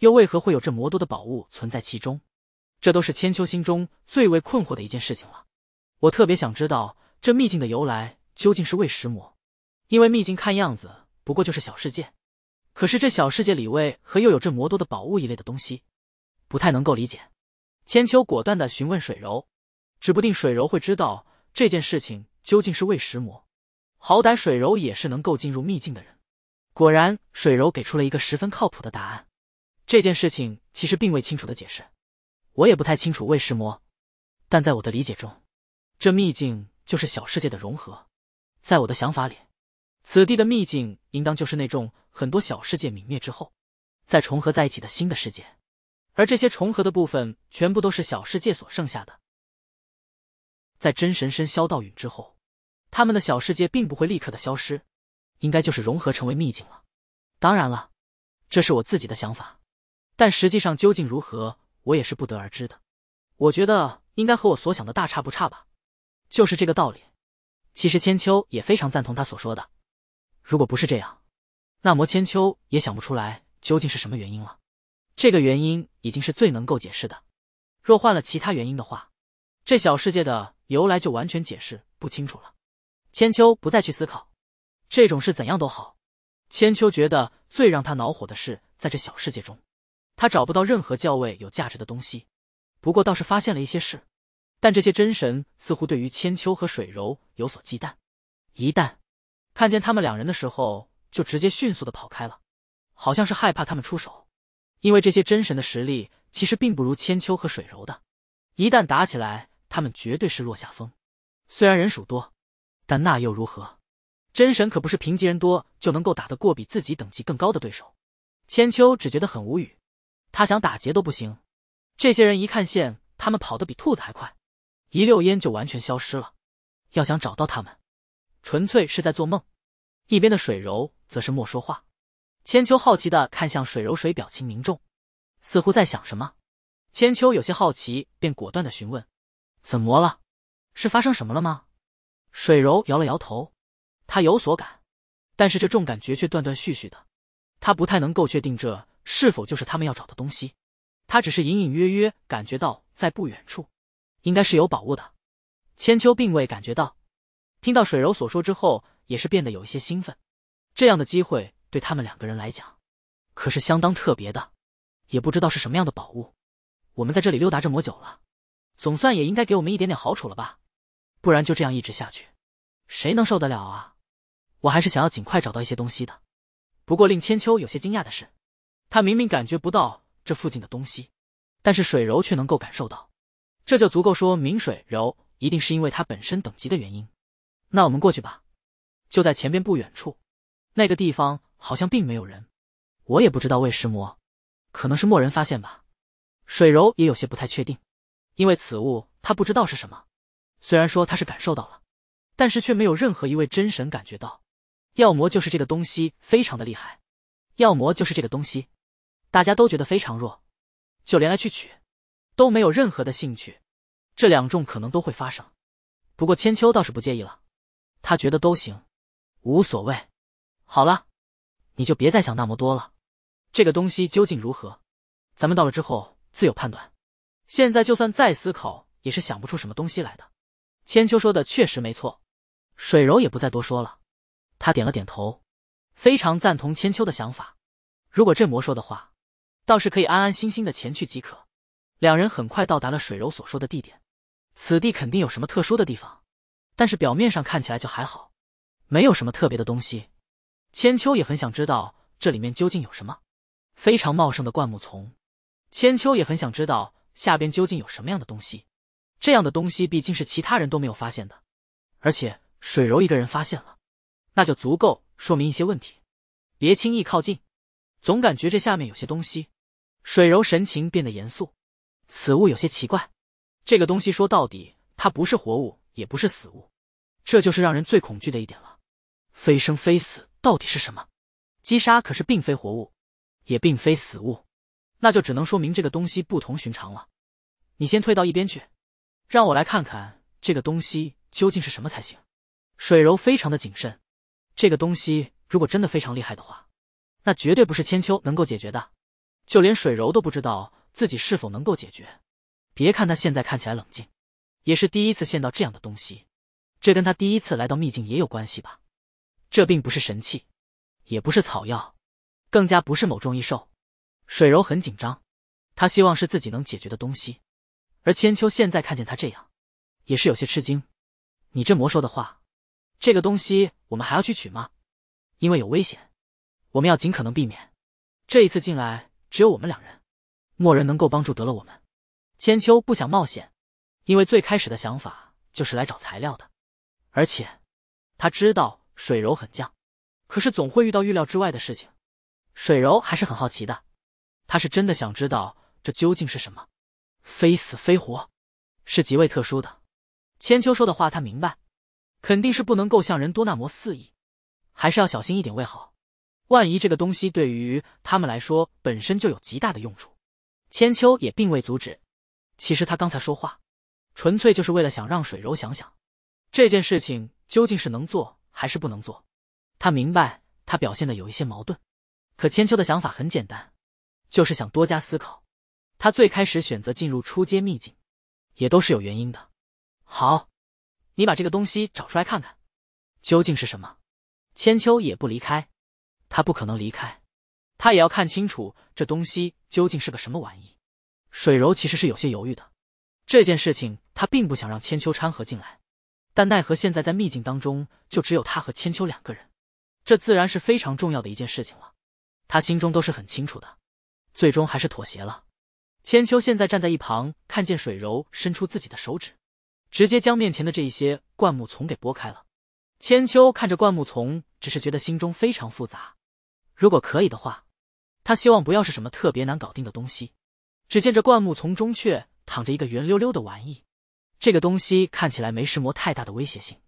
又为何会有这魔多的宝物存在其中？这都是千秋心中最为困惑的一件事情了。我特别想知道这秘境的由来究竟是为什魔，因为秘境看样子不过就是小世界。可是这小世界里为何又有这魔多的宝物一类的东西，不太能够理解。千秋果断的询问水柔，指不定水柔会知道这件事情究竟是为石魔。好歹水柔也是能够进入秘境的人。果然，水柔给出了一个十分靠谱的答案。这件事情其实并未清楚的解释，我也不太清楚为石魔，但在我的理解中，这秘境就是小世界的融合。在我的想法里，此地的秘境应当就是那种。很多小世界泯灭之后，再重合在一起的新的世界，而这些重合的部分全部都是小世界所剩下的。在真神身萧道允之后，他们的小世界并不会立刻的消失，应该就是融合成为秘境了。当然了，这是我自己的想法，但实际上究竟如何，我也是不得而知的。我觉得应该和我所想的大差不差吧，就是这个道理。其实千秋也非常赞同他所说的，如果不是这样。那魔千秋也想不出来究竟是什么原因了。这个原因已经是最能够解释的。若换了其他原因的话，这小世界的由来就完全解释不清楚了。千秋不再去思考，这种事怎样都好。千秋觉得最让他恼火的是，在这小世界中，他找不到任何教位有价值的东西。不过倒是发现了一些事，但这些真神似乎对于千秋和水柔有所忌惮，一旦看见他们两人的时候。就直接迅速的跑开了，好像是害怕他们出手，因为这些真神的实力其实并不如千秋和水柔的，一旦打起来，他们绝对是落下风。虽然人数多，但那又如何？真神可不是凭级人多就能够打得过比自己等级更高的对手。千秋只觉得很无语，他想打劫都不行。这些人一看线，他们跑得比兔子还快，一溜烟就完全消失了。要想找到他们，纯粹是在做梦。一边的水柔。则是莫说话。千秋好奇的看向水柔，水表情凝重，似乎在想什么。千秋有些好奇，便果断的询问：“怎么了？是发生什么了吗？”水柔摇了摇头，他有所感，但是这种感觉却断断续续的，他不太能够确定这是否就是他们要找的东西。他只是隐隐约约感觉到在不远处，应该是有宝物的。千秋并未感觉到，听到水柔所说之后，也是变得有一些兴奋。这样的机会对他们两个人来讲，可是相当特别的，也不知道是什么样的宝物。我们在这里溜达这么久了，总算也应该给我们一点点好处了吧？不然就这样一直下去，谁能受得了啊？我还是想要尽快找到一些东西的。不过令千秋有些惊讶的是，他明明感觉不到这附近的东西，但是水柔却能够感受到，这就足够说明水柔一定是因为他本身等级的原因。那我们过去吧，就在前边不远处。那个地方好像并没有人，我也不知道为什魔，可能是莫人发现吧。水柔也有些不太确定，因为此物他不知道是什么，虽然说他是感受到了，但是却没有任何一位真神感觉到。要魔就是这个东西非常的厉害，要魔就是这个东西，大家都觉得非常弱，就连来去取都没有任何的兴趣。这两种可能都会发生，不过千秋倒是不介意了，他觉得都行，无所谓。好了，你就别再想那么多了。这个东西究竟如何，咱们到了之后自有判断。现在就算再思考，也是想不出什么东西来的。千秋说的确实没错，水柔也不再多说了。他点了点头，非常赞同千秋的想法。如果这魔说的话，倒是可以安安心心的前去即可。两人很快到达了水柔所说的地点，此地肯定有什么特殊的地方，但是表面上看起来就还好，没有什么特别的东西。千秋也很想知道这里面究竟有什么，非常茂盛的灌木丛。千秋也很想知道下边究竟有什么样的东西，这样的东西毕竟是其他人都没有发现的，而且水柔一个人发现了，那就足够说明一些问题。别轻易靠近，总感觉这下面有些东西。水柔神情变得严肃，此物有些奇怪。这个东西说到底，它不是活物，也不是死物，这就是让人最恐惧的一点了，非生非死。到底是什么？击杀可是并非活物，也并非死物，那就只能说明这个东西不同寻常了。你先退到一边去，让我来看看这个东西究竟是什么才行。水柔非常的谨慎，这个东西如果真的非常厉害的话，那绝对不是千秋能够解决的，就连水柔都不知道自己是否能够解决。别看他现在看起来冷静，也是第一次见到这样的东西，这跟他第一次来到秘境也有关系吧。这并不是神器，也不是草药，更加不是某种异兽。水柔很紧张，他希望是自己能解决的东西。而千秋现在看见他这样，也是有些吃惊。你这魔说的话，这个东西我们还要去取吗？因为有危险，我们要尽可能避免。这一次进来只有我们两人，莫人能够帮助得了我们。千秋不想冒险，因为最开始的想法就是来找材料的，而且他知道。水柔很犟，可是总会遇到预料之外的事情。水柔还是很好奇的，他是真的想知道这究竟是什么，非死非活，是极为特殊的。千秋说的话他明白，肯定是不能够像人多纳摩肆意，还是要小心一点为好。万一这个东西对于他们来说本身就有极大的用处，千秋也并未阻止。其实他刚才说话，纯粹就是为了想让水柔想想，这件事情究竟是能做。还是不能做，他明白他表现的有一些矛盾，可千秋的想法很简单，就是想多加思考。他最开始选择进入初阶秘境，也都是有原因的。好，你把这个东西找出来看看，究竟是什么？千秋也不离开，他不可能离开，他也要看清楚这东西究竟是个什么玩意。水柔其实是有些犹豫的，这件事情他并不想让千秋掺和进来。但奈何现在在秘境当中，就只有他和千秋两个人，这自然是非常重要的一件事情了。他心中都是很清楚的，最终还是妥协了。千秋现在站在一旁，看见水柔伸出自己的手指，直接将面前的这一些灌木丛给拨开了。千秋看着灌木丛，只是觉得心中非常复杂。如果可以的话，他希望不要是什么特别难搞定的东西。只见这灌木丛中却躺着一个圆溜溜的玩意。这个东西看起来没石魔太大的威胁性，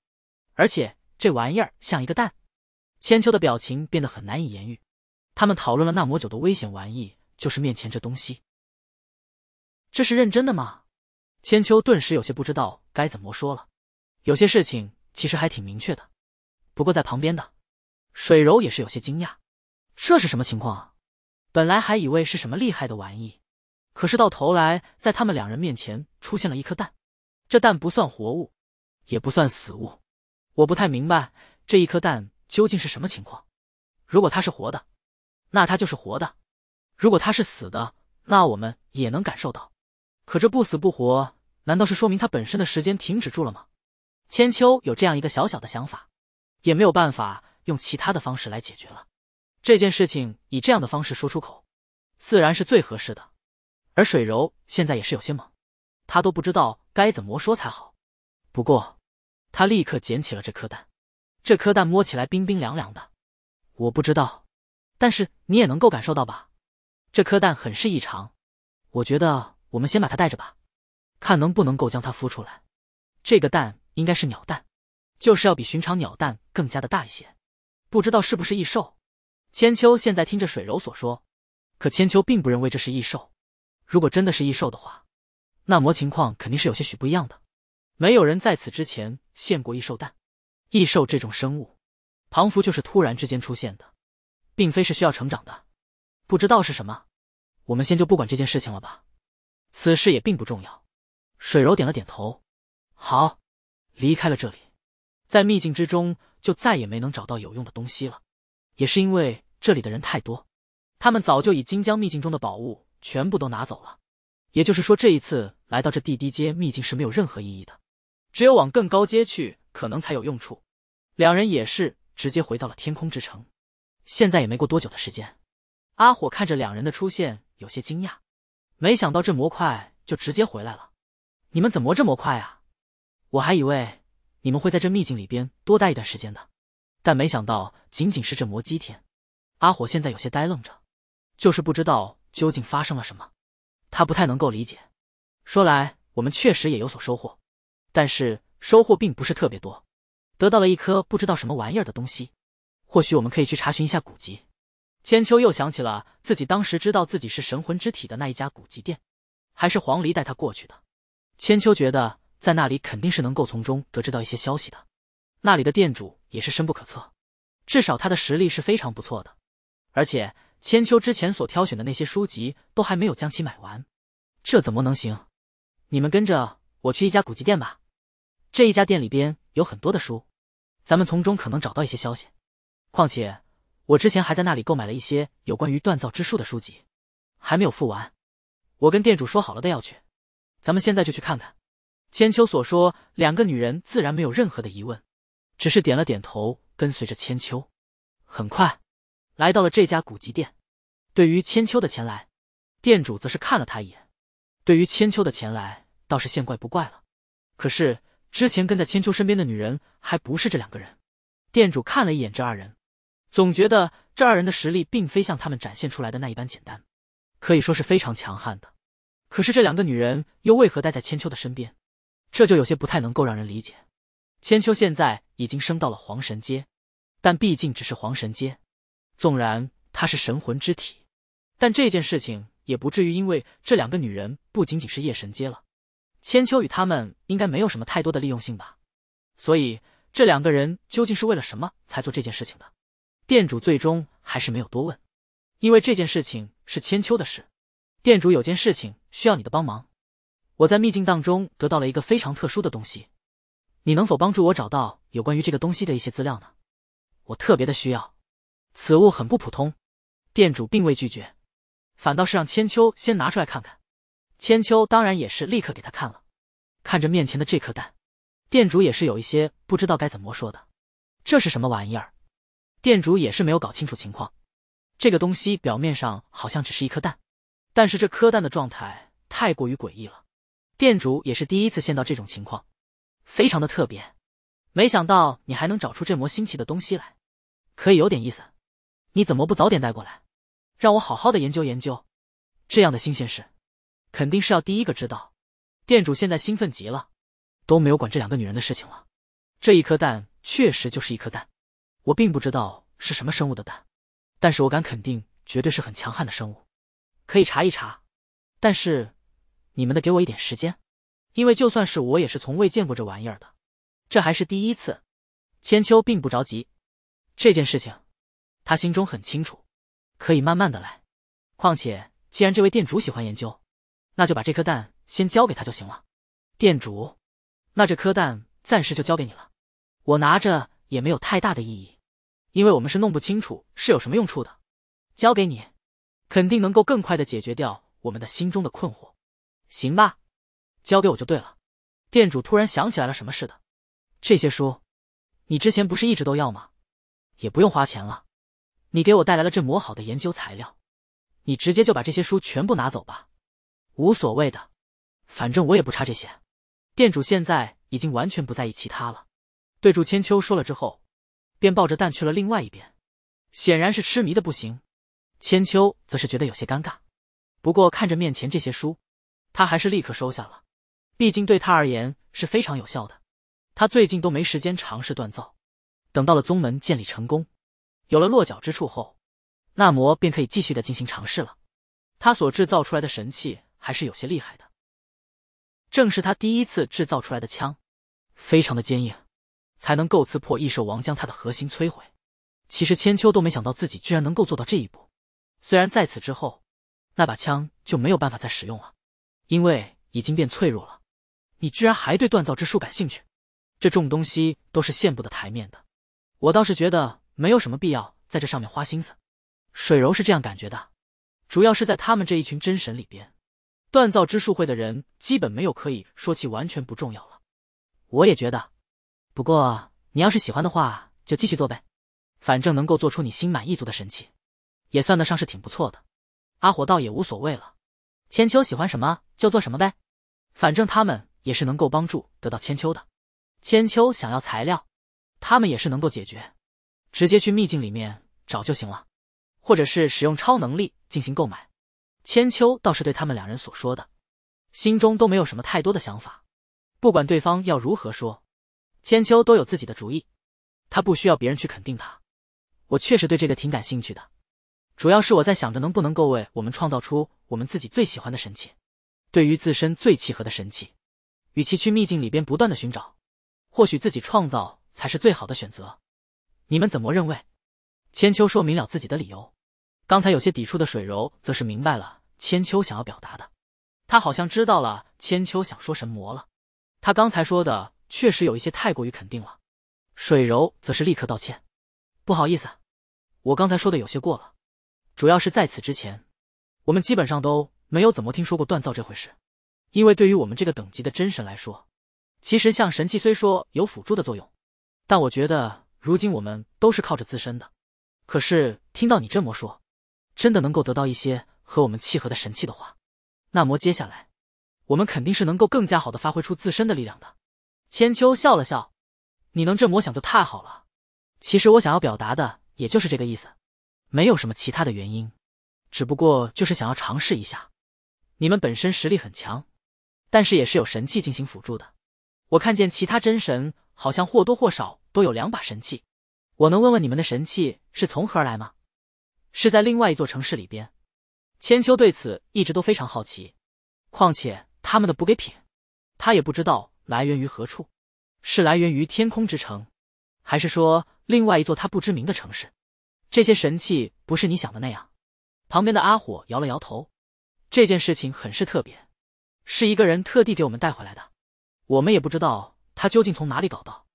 而且这玩意儿像一个蛋。千秋的表情变得很难以言喻。他们讨论了那魔久的危险玩意，就是面前这东西。这是认真的吗？千秋顿时有些不知道该怎么说了。有些事情其实还挺明确的，不过在旁边的水柔也是有些惊讶。这是什么情况啊？本来还以为是什么厉害的玩意，可是到头来在他们两人面前出现了一颗蛋。这蛋不算活物，也不算死物，我不太明白这一颗蛋究竟是什么情况。如果它是活的，那它就是活的；如果它是死的，那我们也能感受到。可这不死不活，难道是说明它本身的时间停止住了吗？千秋有这样一个小小的想法，也没有办法用其他的方式来解决了这件事情。以这样的方式说出口，自然是最合适的。而水柔现在也是有些懵。他都不知道该怎么说才好，不过，他立刻捡起了这颗蛋。这颗蛋摸起来冰冰凉凉的，我不知道，但是你也能够感受到吧？这颗蛋很是异常。我觉得我们先把它带着吧，看能不能够将它孵出来。这个蛋应该是鸟蛋，就是要比寻常鸟蛋更加的大一些。不知道是不是异兽？千秋现在听着水柔所说，可千秋并不认为这是异兽。如果真的是异兽的话。那魔情况肯定是有些许不一样的，没有人在此之前献过异兽蛋。异兽这种生物，庞福就是突然之间出现的，并非是需要成长的。不知道是什么，我们先就不管这件事情了吧。此事也并不重要。水柔点了点头，好，离开了这里，在秘境之中就再也没能找到有用的东西了。也是因为这里的人太多，他们早就以金江秘境中的宝物全部都拿走了。也就是说，这一次来到这地低阶秘境是没有任何意义的，只有往更高阶去，可能才有用处。两人也是直接回到了天空之城。现在也没过多久的时间，阿火看着两人的出现，有些惊讶，没想到这模块就直接回来了。你们怎么这么快啊？我还以为你们会在这秘境里边多待一段时间的，但没想到仅仅是这魔鸡天。阿火现在有些呆愣着，就是不知道究竟发生了什么。他不太能够理解，说来我们确实也有所收获，但是收获并不是特别多，得到了一颗不知道什么玩意儿的东西。或许我们可以去查询一下古籍。千秋又想起了自己当时知道自己是神魂之体的那一家古籍店，还是黄鹂带他过去的。千秋觉得在那里肯定是能够从中得知到一些消息的，那里的店主也是深不可测，至少他的实力是非常不错的，而且。千秋之前所挑选的那些书籍都还没有将其买完，这怎么能行？你们跟着我去一家古籍店吧，这一家店里边有很多的书，咱们从中可能找到一些消息。况且我之前还在那里购买了一些有关于锻造之术的书籍，还没有付完。我跟店主说好了的要去，咱们现在就去看看。千秋所说，两个女人自然没有任何的疑问，只是点了点头，跟随着千秋。很快。来到了这家古籍店，对于千秋的前来，店主则是看了他一眼。对于千秋的前来，倒是见怪不怪了。可是之前跟在千秋身边的女人还不是这两个人。店主看了一眼这二人，总觉得这二人的实力并非像他们展现出来的那一般简单，可以说是非常强悍的。可是这两个女人又为何待在千秋的身边？这就有些不太能够让人理解。千秋现在已经升到了黄神阶，但毕竟只是黄神阶。纵然她是神魂之体，但这件事情也不至于因为这两个女人不仅仅是夜神阶了。千秋与他们应该没有什么太多的利用性吧？所以这两个人究竟是为了什么才做这件事情的？店主最终还是没有多问，因为这件事情是千秋的事。店主有件事情需要你的帮忙，我在秘境当中得到了一个非常特殊的东西，你能否帮助我找到有关于这个东西的一些资料呢？我特别的需要。此物很不普通，店主并未拒绝，反倒是让千秋先拿出来看看。千秋当然也是立刻给他看了，看着面前的这颗蛋，店主也是有一些不知道该怎么说的。这是什么玩意儿？店主也是没有搞清楚情况。这个东西表面上好像只是一颗蛋，但是这颗蛋的状态太过于诡异了。店主也是第一次见到这种情况，非常的特别。没想到你还能找出这魔新奇的东西来，可以有点意思。你怎么不早点带过来，让我好好的研究研究？这样的新鲜事，肯定是要第一个知道。店主现在兴奋极了，都没有管这两个女人的事情了。这一颗蛋确实就是一颗蛋，我并不知道是什么生物的蛋，但是我敢肯定，绝对是很强悍的生物，可以查一查。但是，你们的给我一点时间，因为就算是我，也是从未见过这玩意儿的，这还是第一次。千秋并不着急，这件事情。他心中很清楚，可以慢慢的来。况且，既然这位店主喜欢研究，那就把这颗蛋先交给他就行了。店主，那这颗蛋暂时就交给你了。我拿着也没有太大的意义，因为我们是弄不清楚是有什么用处的。交给你，肯定能够更快的解决掉我们的心中的困惑。行吧，交给我就对了。店主突然想起来了什么似的，这些书，你之前不是一直都要吗？也不用花钱了。你给我带来了这磨好的研究材料，你直接就把这些书全部拿走吧，无所谓的，反正我也不差这些。店主现在已经完全不在意其他了，对住千秋说了之后，便抱着蛋去了另外一边，显然是痴迷的不行。千秋则是觉得有些尴尬，不过看着面前这些书，他还是立刻收下了，毕竟对他而言是非常有效的。他最近都没时间尝试锻造，等到了宗门建立成功。有了落脚之处后，纳摩便可以继续的进行尝试了。他所制造出来的神器还是有些厉害的。正是他第一次制造出来的枪，非常的坚硬，才能够刺破异兽王，将他的核心摧毁。其实千秋都没想到自己居然能够做到这一步。虽然在此之后，那把枪就没有办法再使用了，因为已经变脆弱了。你居然还对锻造之术感兴趣？这种东西都是羡不得台面的。我倒是觉得。没有什么必要在这上面花心思，水柔是这样感觉的。主要是在他们这一群真神里边，锻造之术会的人基本没有可以说其完全不重要了。我也觉得，不过你要是喜欢的话，就继续做呗，反正能够做出你心满意足的神器，也算得上是挺不错的。阿火倒也无所谓了，千秋喜欢什么就做什么呗，反正他们也是能够帮助得到千秋的。千秋想要材料，他们也是能够解决。直接去秘境里面找就行了，或者是使用超能力进行购买。千秋倒是对他们两人所说的，心中都没有什么太多的想法。不管对方要如何说，千秋都有自己的主意。他不需要别人去肯定他。我确实对这个挺感兴趣的，主要是我在想着能不能够为我们创造出我们自己最喜欢的神器。对于自身最契合的神器，与其去秘境里边不断的寻找，或许自己创造才是最好的选择。你们怎么认为？千秋说明了自己的理由。刚才有些抵触的水柔则是明白了千秋想要表达的，他好像知道了千秋想说什么了。他刚才说的确实有一些太过于肯定了。水柔则是立刻道歉：“不好意思，我刚才说的有些过了。主要是在此之前，我们基本上都没有怎么听说过锻造这回事。因为对于我们这个等级的真神来说，其实像神器虽说有辅助的作用，但我觉得。”如今我们都是靠着自身的，可是听到你这么说，真的能够得到一些和我们契合的神器的话，那么接下来，我们肯定是能够更加好的发挥出自身的力量的。千秋笑了笑，你能这么想就太好了。其实我想要表达的也就是这个意思，没有什么其他的原因，只不过就是想要尝试一下。你们本身实力很强，但是也是有神器进行辅助的。我看见其他真神。好像或多或少都有两把神器，我能问问你们的神器是从何而来吗？是在另外一座城市里边？千秋对此一直都非常好奇，况且他们的补给品，他也不知道来源于何处，是来源于天空之城，还是说另外一座他不知名的城市？这些神器不是你想的那样。旁边的阿火摇了摇头，这件事情很是特别，是一个人特地给我们带回来的，我们也不知道。他究竟从哪里搞到？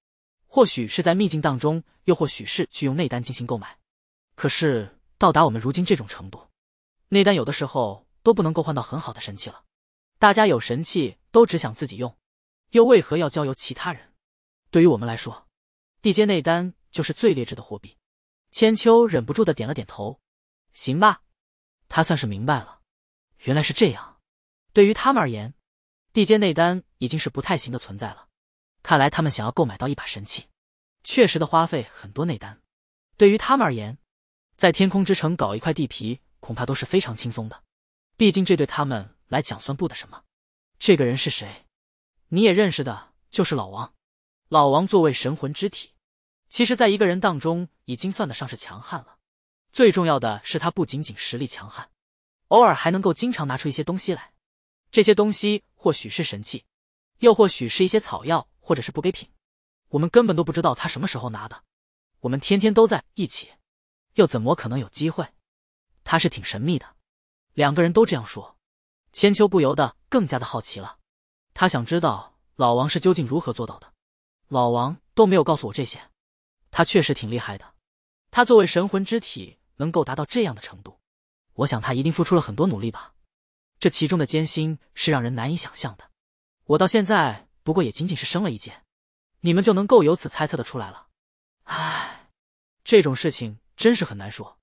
或许是在秘境当中，又或许是去用内丹进行购买。可是到达我们如今这种程度，内丹有的时候都不能够换到很好的神器了。大家有神器都只想自己用，又为何要交由其他人？对于我们来说，地阶内丹就是最劣质的货币。千秋忍不住的点了点头，行吧，他算是明白了，原来是这样。对于他们而言，地阶内丹已经是不太行的存在了。看来他们想要购买到一把神器，确实的花费很多内丹。对于他们而言，在天空之城搞一块地皮恐怕都是非常轻松的，毕竟这对他们来讲算不得什么。这个人是谁？你也认识的，就是老王。老王作为神魂之体，其实，在一个人当中已经算得上是强悍了。最重要的是，他不仅仅实力强悍，偶尔还能够经常拿出一些东西来。这些东西或许是神器，又或许是一些草药。或者是不给品，我们根本都不知道他什么时候拿的。我们天天都在一起，又怎么可能有机会？他是挺神秘的。两个人都这样说，千秋不由得更加的好奇了。他想知道老王是究竟如何做到的。老王都没有告诉我这些，他确实挺厉害的。他作为神魂之体，能够达到这样的程度，我想他一定付出了很多努力吧。这其中的艰辛是让人难以想象的。我到现在。不过也仅仅是升了一阶，你们就能够由此猜测的出来了。唉，这种事情真是很难说。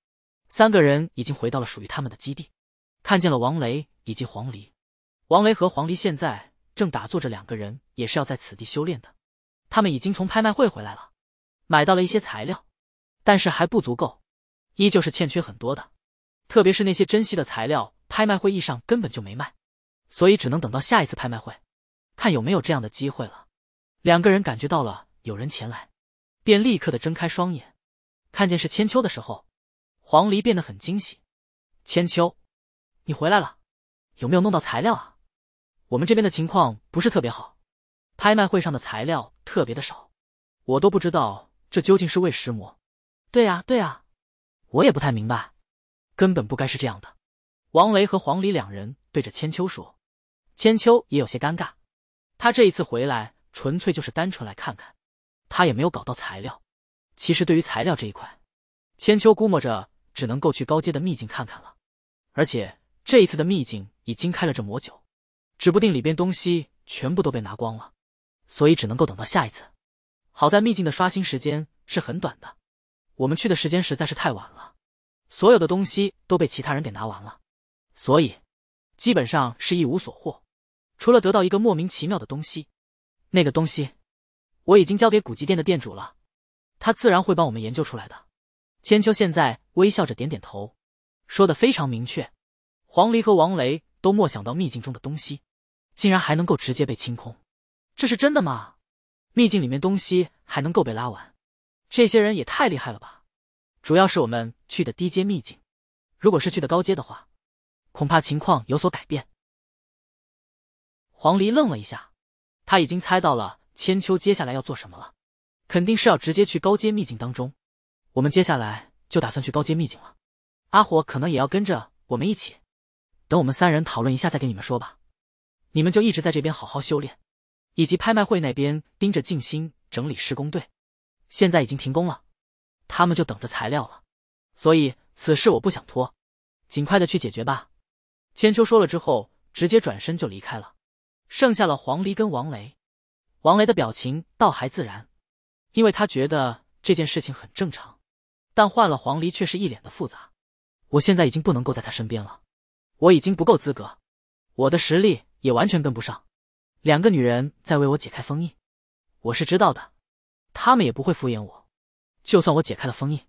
三个人已经回到了属于他们的基地，看见了王雷以及黄鹂。王雷和黄鹂现在正打坐着，两个人也是要在此地修炼的。他们已经从拍卖会回来了，买到了一些材料，但是还不足够，依旧是欠缺很多的。特别是那些珍稀的材料，拍卖会议上根本就没卖，所以只能等到下一次拍卖会。看有没有这样的机会了，两个人感觉到了有人前来，便立刻的睁开双眼，看见是千秋的时候，黄鹂变得很惊喜：“千秋，你回来了，有没有弄到材料啊？我们这边的情况不是特别好，拍卖会上的材料特别的少，我都不知道这究竟是为石魔。”“对呀，对呀，我也不太明白，根本不该是这样的。”王雷和黄鹂两人对着千秋说，千秋也有些尴尬。他这一次回来纯粹就是单纯来看看，他也没有搞到材料。其实对于材料这一块，千秋估摸着只能够去高阶的秘境看看了。而且这一次的秘境已经开了这魔酒，指不定里边东西全部都被拿光了，所以只能够等到下一次。好在秘境的刷新时间是很短的，我们去的时间实在是太晚了，所有的东西都被其他人给拿完了，所以基本上是一无所获。除了得到一个莫名其妙的东西，那个东西我已经交给古籍店的店主了，他自然会帮我们研究出来的。千秋现在微笑着点点头，说的非常明确。黄离和王雷都没想到秘境中的东西竟然还能够直接被清空，这是真的吗？秘境里面东西还能够被拉完，这些人也太厉害了吧！主要是我们去的低阶秘境，如果是去的高阶的话，恐怕情况有所改变。黄鹂愣了一下，他已经猜到了千秋接下来要做什么了，肯定是要直接去高阶秘境当中。我们接下来就打算去高阶秘境了，阿火可能也要跟着我们一起。等我们三人讨论一下再给你们说吧。你们就一直在这边好好修炼，以及拍卖会那边盯着静心整理施工队，现在已经停工了，他们就等着材料了。所以此事我不想拖，尽快的去解决吧。千秋说了之后，直接转身就离开了。剩下了黄鹂跟王雷，王雷的表情倒还自然，因为他觉得这件事情很正常。但换了黄鹂却是一脸的复杂。我现在已经不能够在他身边了，我已经不够资格，我的实力也完全跟不上。两个女人在为我解开封印，我是知道的，她们也不会敷衍我。就算我解开了封印，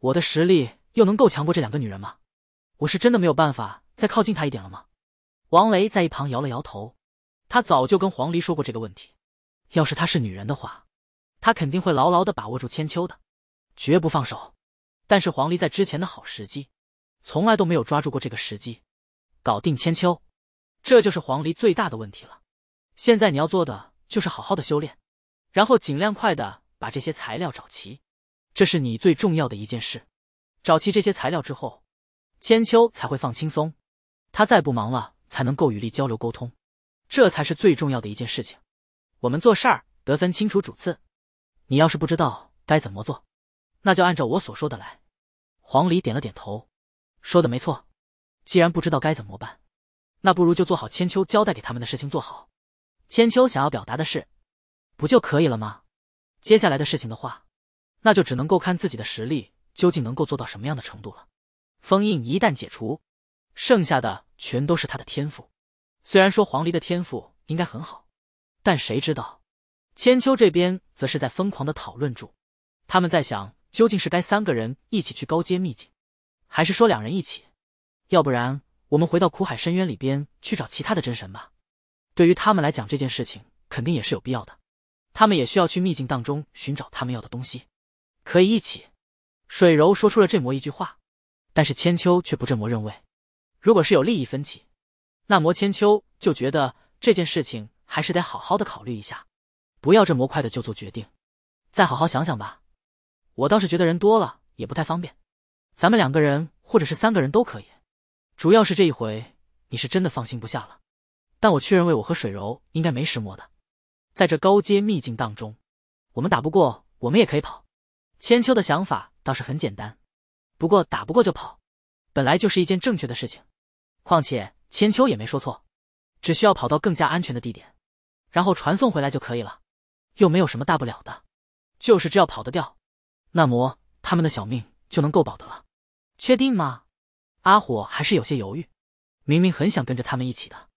我的实力又能够强过这两个女人吗？我是真的没有办法再靠近他一点了吗？王雷在一旁摇了摇头。他早就跟黄鹂说过这个问题，要是她是女人的话，他肯定会牢牢的把握住千秋的，绝不放手。但是黄鹂在之前的好时机，从来都没有抓住过这个时机，搞定千秋，这就是黄鹂最大的问题了。现在你要做的就是好好的修炼，然后尽量快的把这些材料找齐，这是你最重要的一件事。找齐这些材料之后，千秋才会放轻松，他再不忙了，才能够与力交流沟通。这才是最重要的一件事情，我们做事儿得分清楚主次。你要是不知道该怎么做，那就按照我所说的来。黄鹂点了点头，说的没错。既然不知道该怎么办，那不如就做好千秋交代给他们的事情。做好。千秋想要表达的是，不就可以了吗？接下来的事情的话，那就只能够看自己的实力究竟能够做到什么样的程度了。封印一旦解除，剩下的全都是他的天赋。虽然说黄鹂的天赋应该很好，但谁知道？千秋这边则是在疯狂的讨论住，他们在想，究竟是该三个人一起去高阶秘境，还是说两人一起？要不然我们回到苦海深渊里边去找其他的真神吧。对于他们来讲，这件事情肯定也是有必要的，他们也需要去秘境当中寻找他们要的东西。可以一起，水柔说出了这么一句话，但是千秋却不这么认为，如果是有利益分歧。那魔千秋就觉得这件事情还是得好好的考虑一下，不要这么快的就做决定，再好好想想吧。我倒是觉得人多了也不太方便，咱们两个人或者是三个人都可以。主要是这一回你是真的放心不下了，但我却认为我和水柔应该没石么的，在这高阶秘境当中，我们打不过，我们也可以跑。千秋的想法倒是很简单，不过打不过就跑，本来就是一件正确的事情，况且。千秋也没说错，只需要跑到更加安全的地点，然后传送回来就可以了，又没有什么大不了的，就是只要跑得掉，那么他们的小命就能够保得了。确定吗？阿火还是有些犹豫，明明很想跟着他们一起的，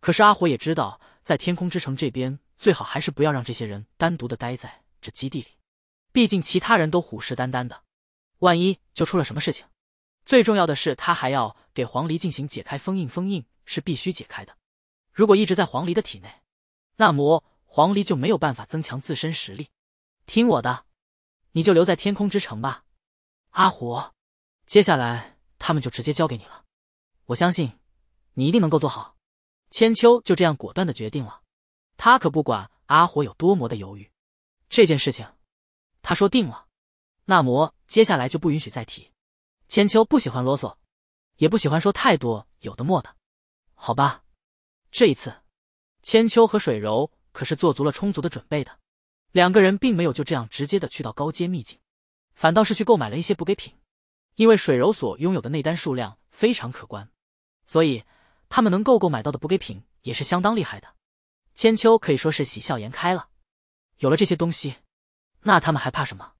可是阿火也知道，在天空之城这边最好还是不要让这些人单独的待在这基地里，毕竟其他人都虎视眈眈的，万一就出了什么事情。最重要的是，他还要。给黄鹂进行解开封印，封印是必须解开的。如果一直在黄鹂的体内，那魔黄鹂就没有办法增强自身实力。听我的，你就留在天空之城吧，阿虎。接下来他们就直接交给你了，我相信你一定能够做好。千秋就这样果断的决定了，他可不管阿火有多么的犹豫，这件事情他说定了，那魔接下来就不允许再提。千秋不喜欢啰嗦。也不喜欢说太多有的没的，好吧。这一次，千秋和水柔可是做足了充足的准备的。两个人并没有就这样直接的去到高阶秘境，反倒是去购买了一些补给品。因为水柔所拥有的内丹数量非常可观，所以他们能够购买到的补给品也是相当厉害的。千秋可以说是喜笑颜开了。有了这些东西，那他们还怕什么？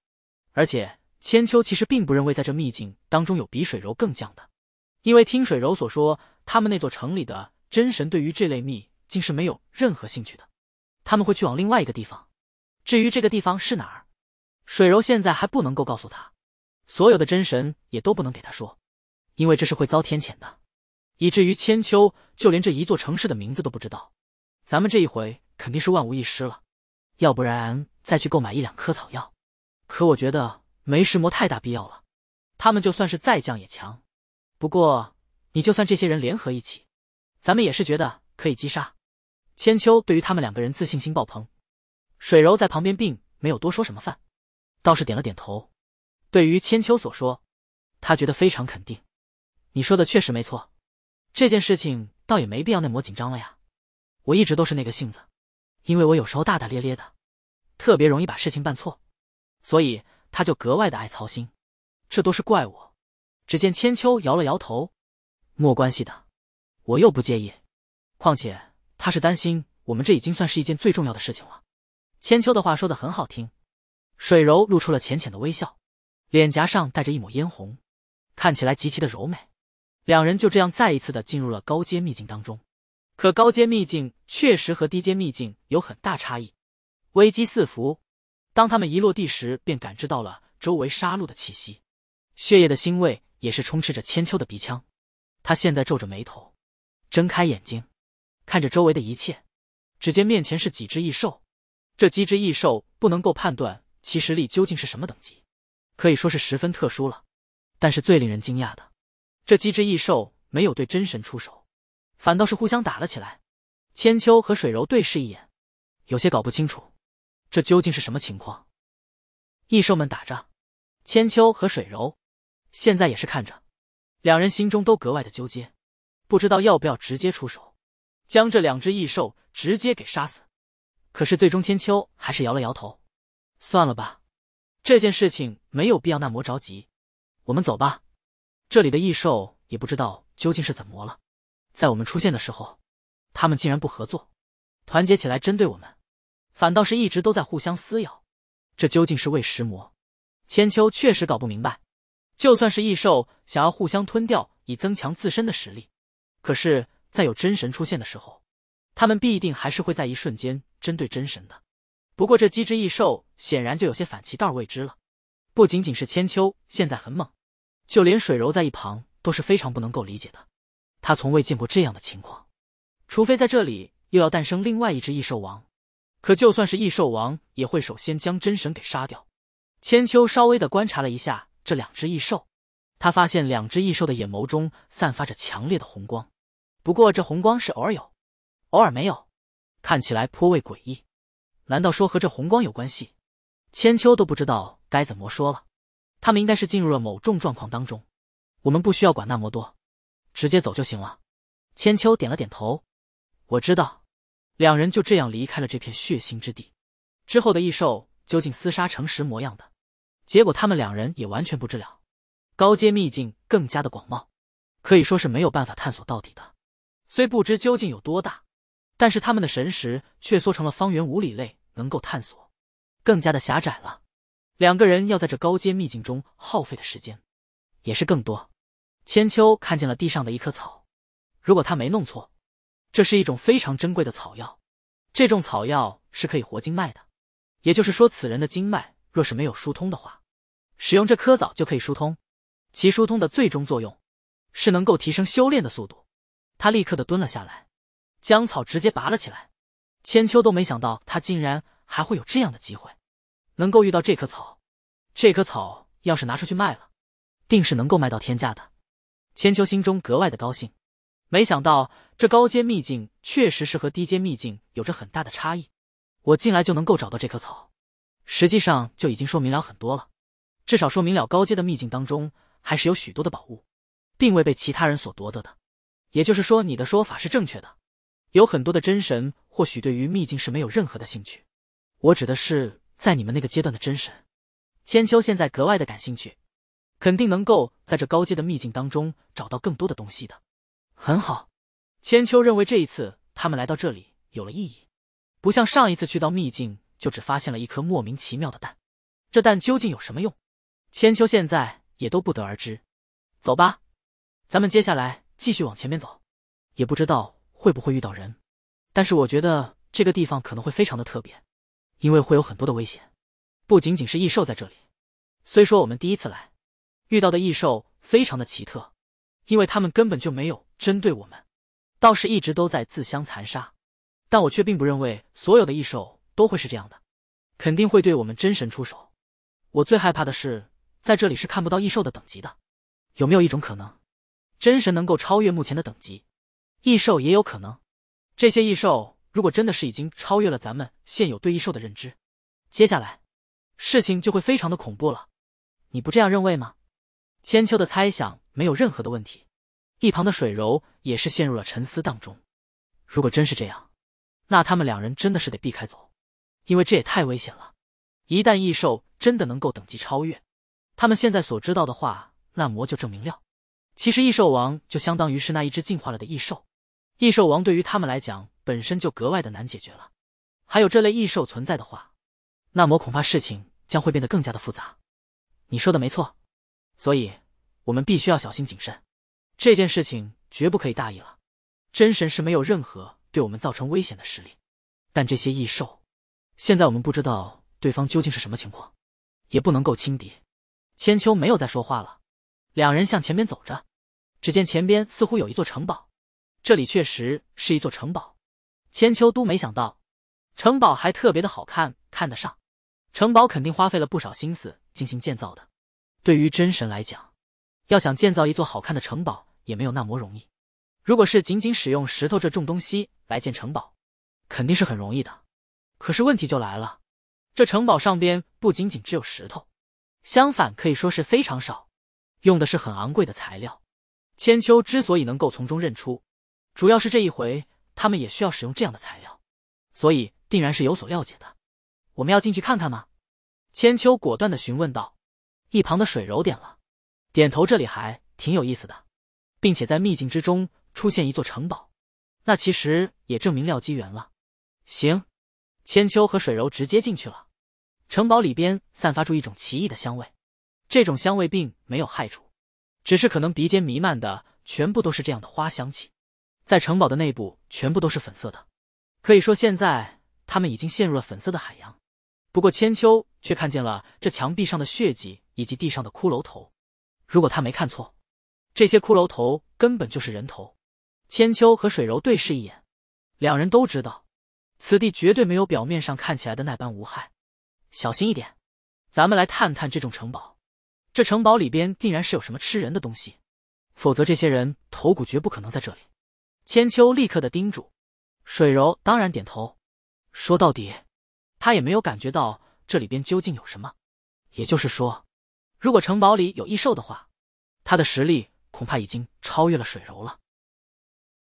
而且千秋其实并不认为在这秘境当中有比水柔更犟的。因为听水柔所说，他们那座城里的真神对于这类秘竟是没有任何兴趣的，他们会去往另外一个地方。至于这个地方是哪儿，水柔现在还不能够告诉他，所有的真神也都不能给他说，因为这是会遭天谴的。以至于千秋就连这一座城市的名字都不知道。咱们这一回肯定是万无一失了，要不然再去购买一两颗草药。可我觉得没石魔太大必要了，他们就算是再降也强。不过，你就算这些人联合一起，咱们也是觉得可以击杀。千秋对于他们两个人自信心爆棚，水柔在旁边并没有多说什么饭，倒是点了点头。对于千秋所说，他觉得非常肯定。你说的确实没错，这件事情倒也没必要那么紧张了呀。我一直都是那个性子，因为我有时候大大咧咧的，特别容易把事情办错，所以他就格外的爱操心。这都是怪我。只见千秋摇了摇头，莫关系的，我又不介意。况且他是担心我们，这已经算是一件最重要的事情了。千秋的话说的很好听，水柔露出了浅浅的微笑，脸颊上带着一抹嫣红，看起来极其的柔美。两人就这样再一次的进入了高阶秘境当中。可高阶秘境确实和低阶秘境有很大差异，危机四伏。当他们一落地时，便感知到了周围杀戮的气息，血液的腥味。也是充斥着千秋的鼻腔，他现在皱着眉头，睁开眼睛，看着周围的一切，只见面前是几只异兽，这几只异兽不能够判断其实力究竟是什么等级，可以说是十分特殊了。但是最令人惊讶的，这几只异兽没有对真神出手，反倒是互相打了起来。千秋和水柔对视一眼，有些搞不清楚，这究竟是什么情况？异兽们打着，千秋和水柔。现在也是看着，两人心中都格外的纠结，不知道要不要直接出手，将这两只异兽直接给杀死。可是最终千秋还是摇了摇头，算了吧，这件事情没有必要那么着急。我们走吧，这里的异兽也不知道究竟是怎么了，在我们出现的时候，他们竟然不合作，团结起来针对我们，反倒是一直都在互相撕咬。这究竟是为什？魔千秋确实搞不明白。就算是异兽想要互相吞掉以增强自身的实力，可是，在有真神出现的时候，他们必定还是会在一瞬间针对真神的。不过，这几只异兽显然就有些反其道而为之了。不仅仅是千秋现在很猛，就连水柔在一旁都是非常不能够理解的。他从未见过这样的情况，除非在这里又要诞生另外一只异兽王。可就算是异兽王，也会首先将真神给杀掉。千秋稍微的观察了一下。这两只异兽，他发现两只异兽的眼眸中散发着强烈的红光，不过这红光是偶尔有，偶尔没有，看起来颇为诡异。难道说和这红光有关系？千秋都不知道该怎么说了。他们应该是进入了某种状况当中，我们不需要管那么多，直接走就行了。千秋点了点头，我知道。两人就这样离开了这片血腥之地。之后的异兽究竟厮杀成什模样的？结果他们两人也完全不知了。高阶秘境更加的广袤，可以说是没有办法探索到底的。虽不知究竟有多大，但是他们的神识却缩成了方圆五里内能够探索，更加的狭窄了。两个人要在这高阶秘境中耗费的时间，也是更多。千秋看见了地上的一棵草，如果他没弄错，这是一种非常珍贵的草药。这种草药是可以活经脉的，也就是说此人的经脉。若是没有疏通的话，使用这棵枣就可以疏通。其疏通的最终作用是能够提升修炼的速度。他立刻的蹲了下来，将草直接拔了起来。千秋都没想到他竟然还会有这样的机会，能够遇到这棵草。这棵草要是拿出去卖了，定是能够卖到天价的。千秋心中格外的高兴，没想到这高阶秘境确实是和低阶秘境有着很大的差异。我进来就能够找到这棵草。实际上就已经说明了很多了，至少说明了高阶的秘境当中还是有许多的宝物，并未被其他人所夺得的。也就是说，你的说法是正确的。有很多的真神或许对于秘境是没有任何的兴趣。我指的是在你们那个阶段的真神。千秋现在格外的感兴趣，肯定能够在这高阶的秘境当中找到更多的东西的。很好，千秋认为这一次他们来到这里有了意义，不像上一次去到秘境。就只发现了一颗莫名其妙的蛋，这蛋究竟有什么用？千秋现在也都不得而知。走吧，咱们接下来继续往前面走。也不知道会不会遇到人，但是我觉得这个地方可能会非常的特别，因为会有很多的危险，不仅仅是异兽在这里。虽说我们第一次来，遇到的异兽非常的奇特，因为他们根本就没有针对我们，倒是一直都在自相残杀。但我却并不认为所有的异兽。都会是这样的，肯定会对我们真神出手。我最害怕的是，在这里是看不到异兽的等级的。有没有一种可能，真神能够超越目前的等级？异兽也有可能。这些异兽如果真的是已经超越了咱们现有对异兽的认知，接下来事情就会非常的恐怖了。你不这样认为吗？千秋的猜想没有任何的问题。一旁的水柔也是陷入了沉思当中。如果真是这样，那他们两人真的是得避开走。因为这也太危险了，一旦异兽真的能够等级超越，他们现在所知道的话，那魔就证明了。其实异兽王就相当于是那一只进化了的异兽，异兽王对于他们来讲本身就格外的难解决了。还有这类异兽存在的话，那么恐怕事情将会变得更加的复杂。你说的没错，所以我们必须要小心谨慎，这件事情绝不可以大意了。真神是没有任何对我们造成危险的实力，但这些异兽。现在我们不知道对方究竟是什么情况，也不能够轻敌。千秋没有再说话了，两人向前边走着。只见前边似乎有一座城堡，这里确实是一座城堡。千秋都没想到，城堡还特别的好看，看得上。城堡肯定花费了不少心思进行建造的。对于真神来讲，要想建造一座好看的城堡也没有那么容易。如果是仅仅使用石头这种东西来建城堡，肯定是很容易的。可是问题就来了，这城堡上边不仅仅只有石头，相反可以说是非常少，用的是很昂贵的材料。千秋之所以能够从中认出，主要是这一回他们也需要使用这样的材料，所以定然是有所了解的。我们要进去看看吗？千秋果断的询问道。一旁的水柔点了，点头。这里还挺有意思的，并且在秘境之中出现一座城堡，那其实也证明廖机缘了。行。千秋和水柔直接进去了，城堡里边散发出一种奇异的香味，这种香味并没有害处，只是可能鼻尖弥漫的全部都是这样的花香气。在城堡的内部全部都是粉色的，可以说现在他们已经陷入了粉色的海洋。不过千秋却看见了这墙壁上的血迹以及地上的骷髅头，如果他没看错，这些骷髅头根本就是人头。千秋和水柔对视一眼，两人都知道。此地绝对没有表面上看起来的那般无害，小心一点。咱们来探探这种城堡，这城堡里边定然是有什么吃人的东西，否则这些人头骨绝不可能在这里。千秋立刻的叮嘱，水柔当然点头。说到底，他也没有感觉到这里边究竟有什么。也就是说，如果城堡里有异兽的话，他的实力恐怕已经超越了水柔了。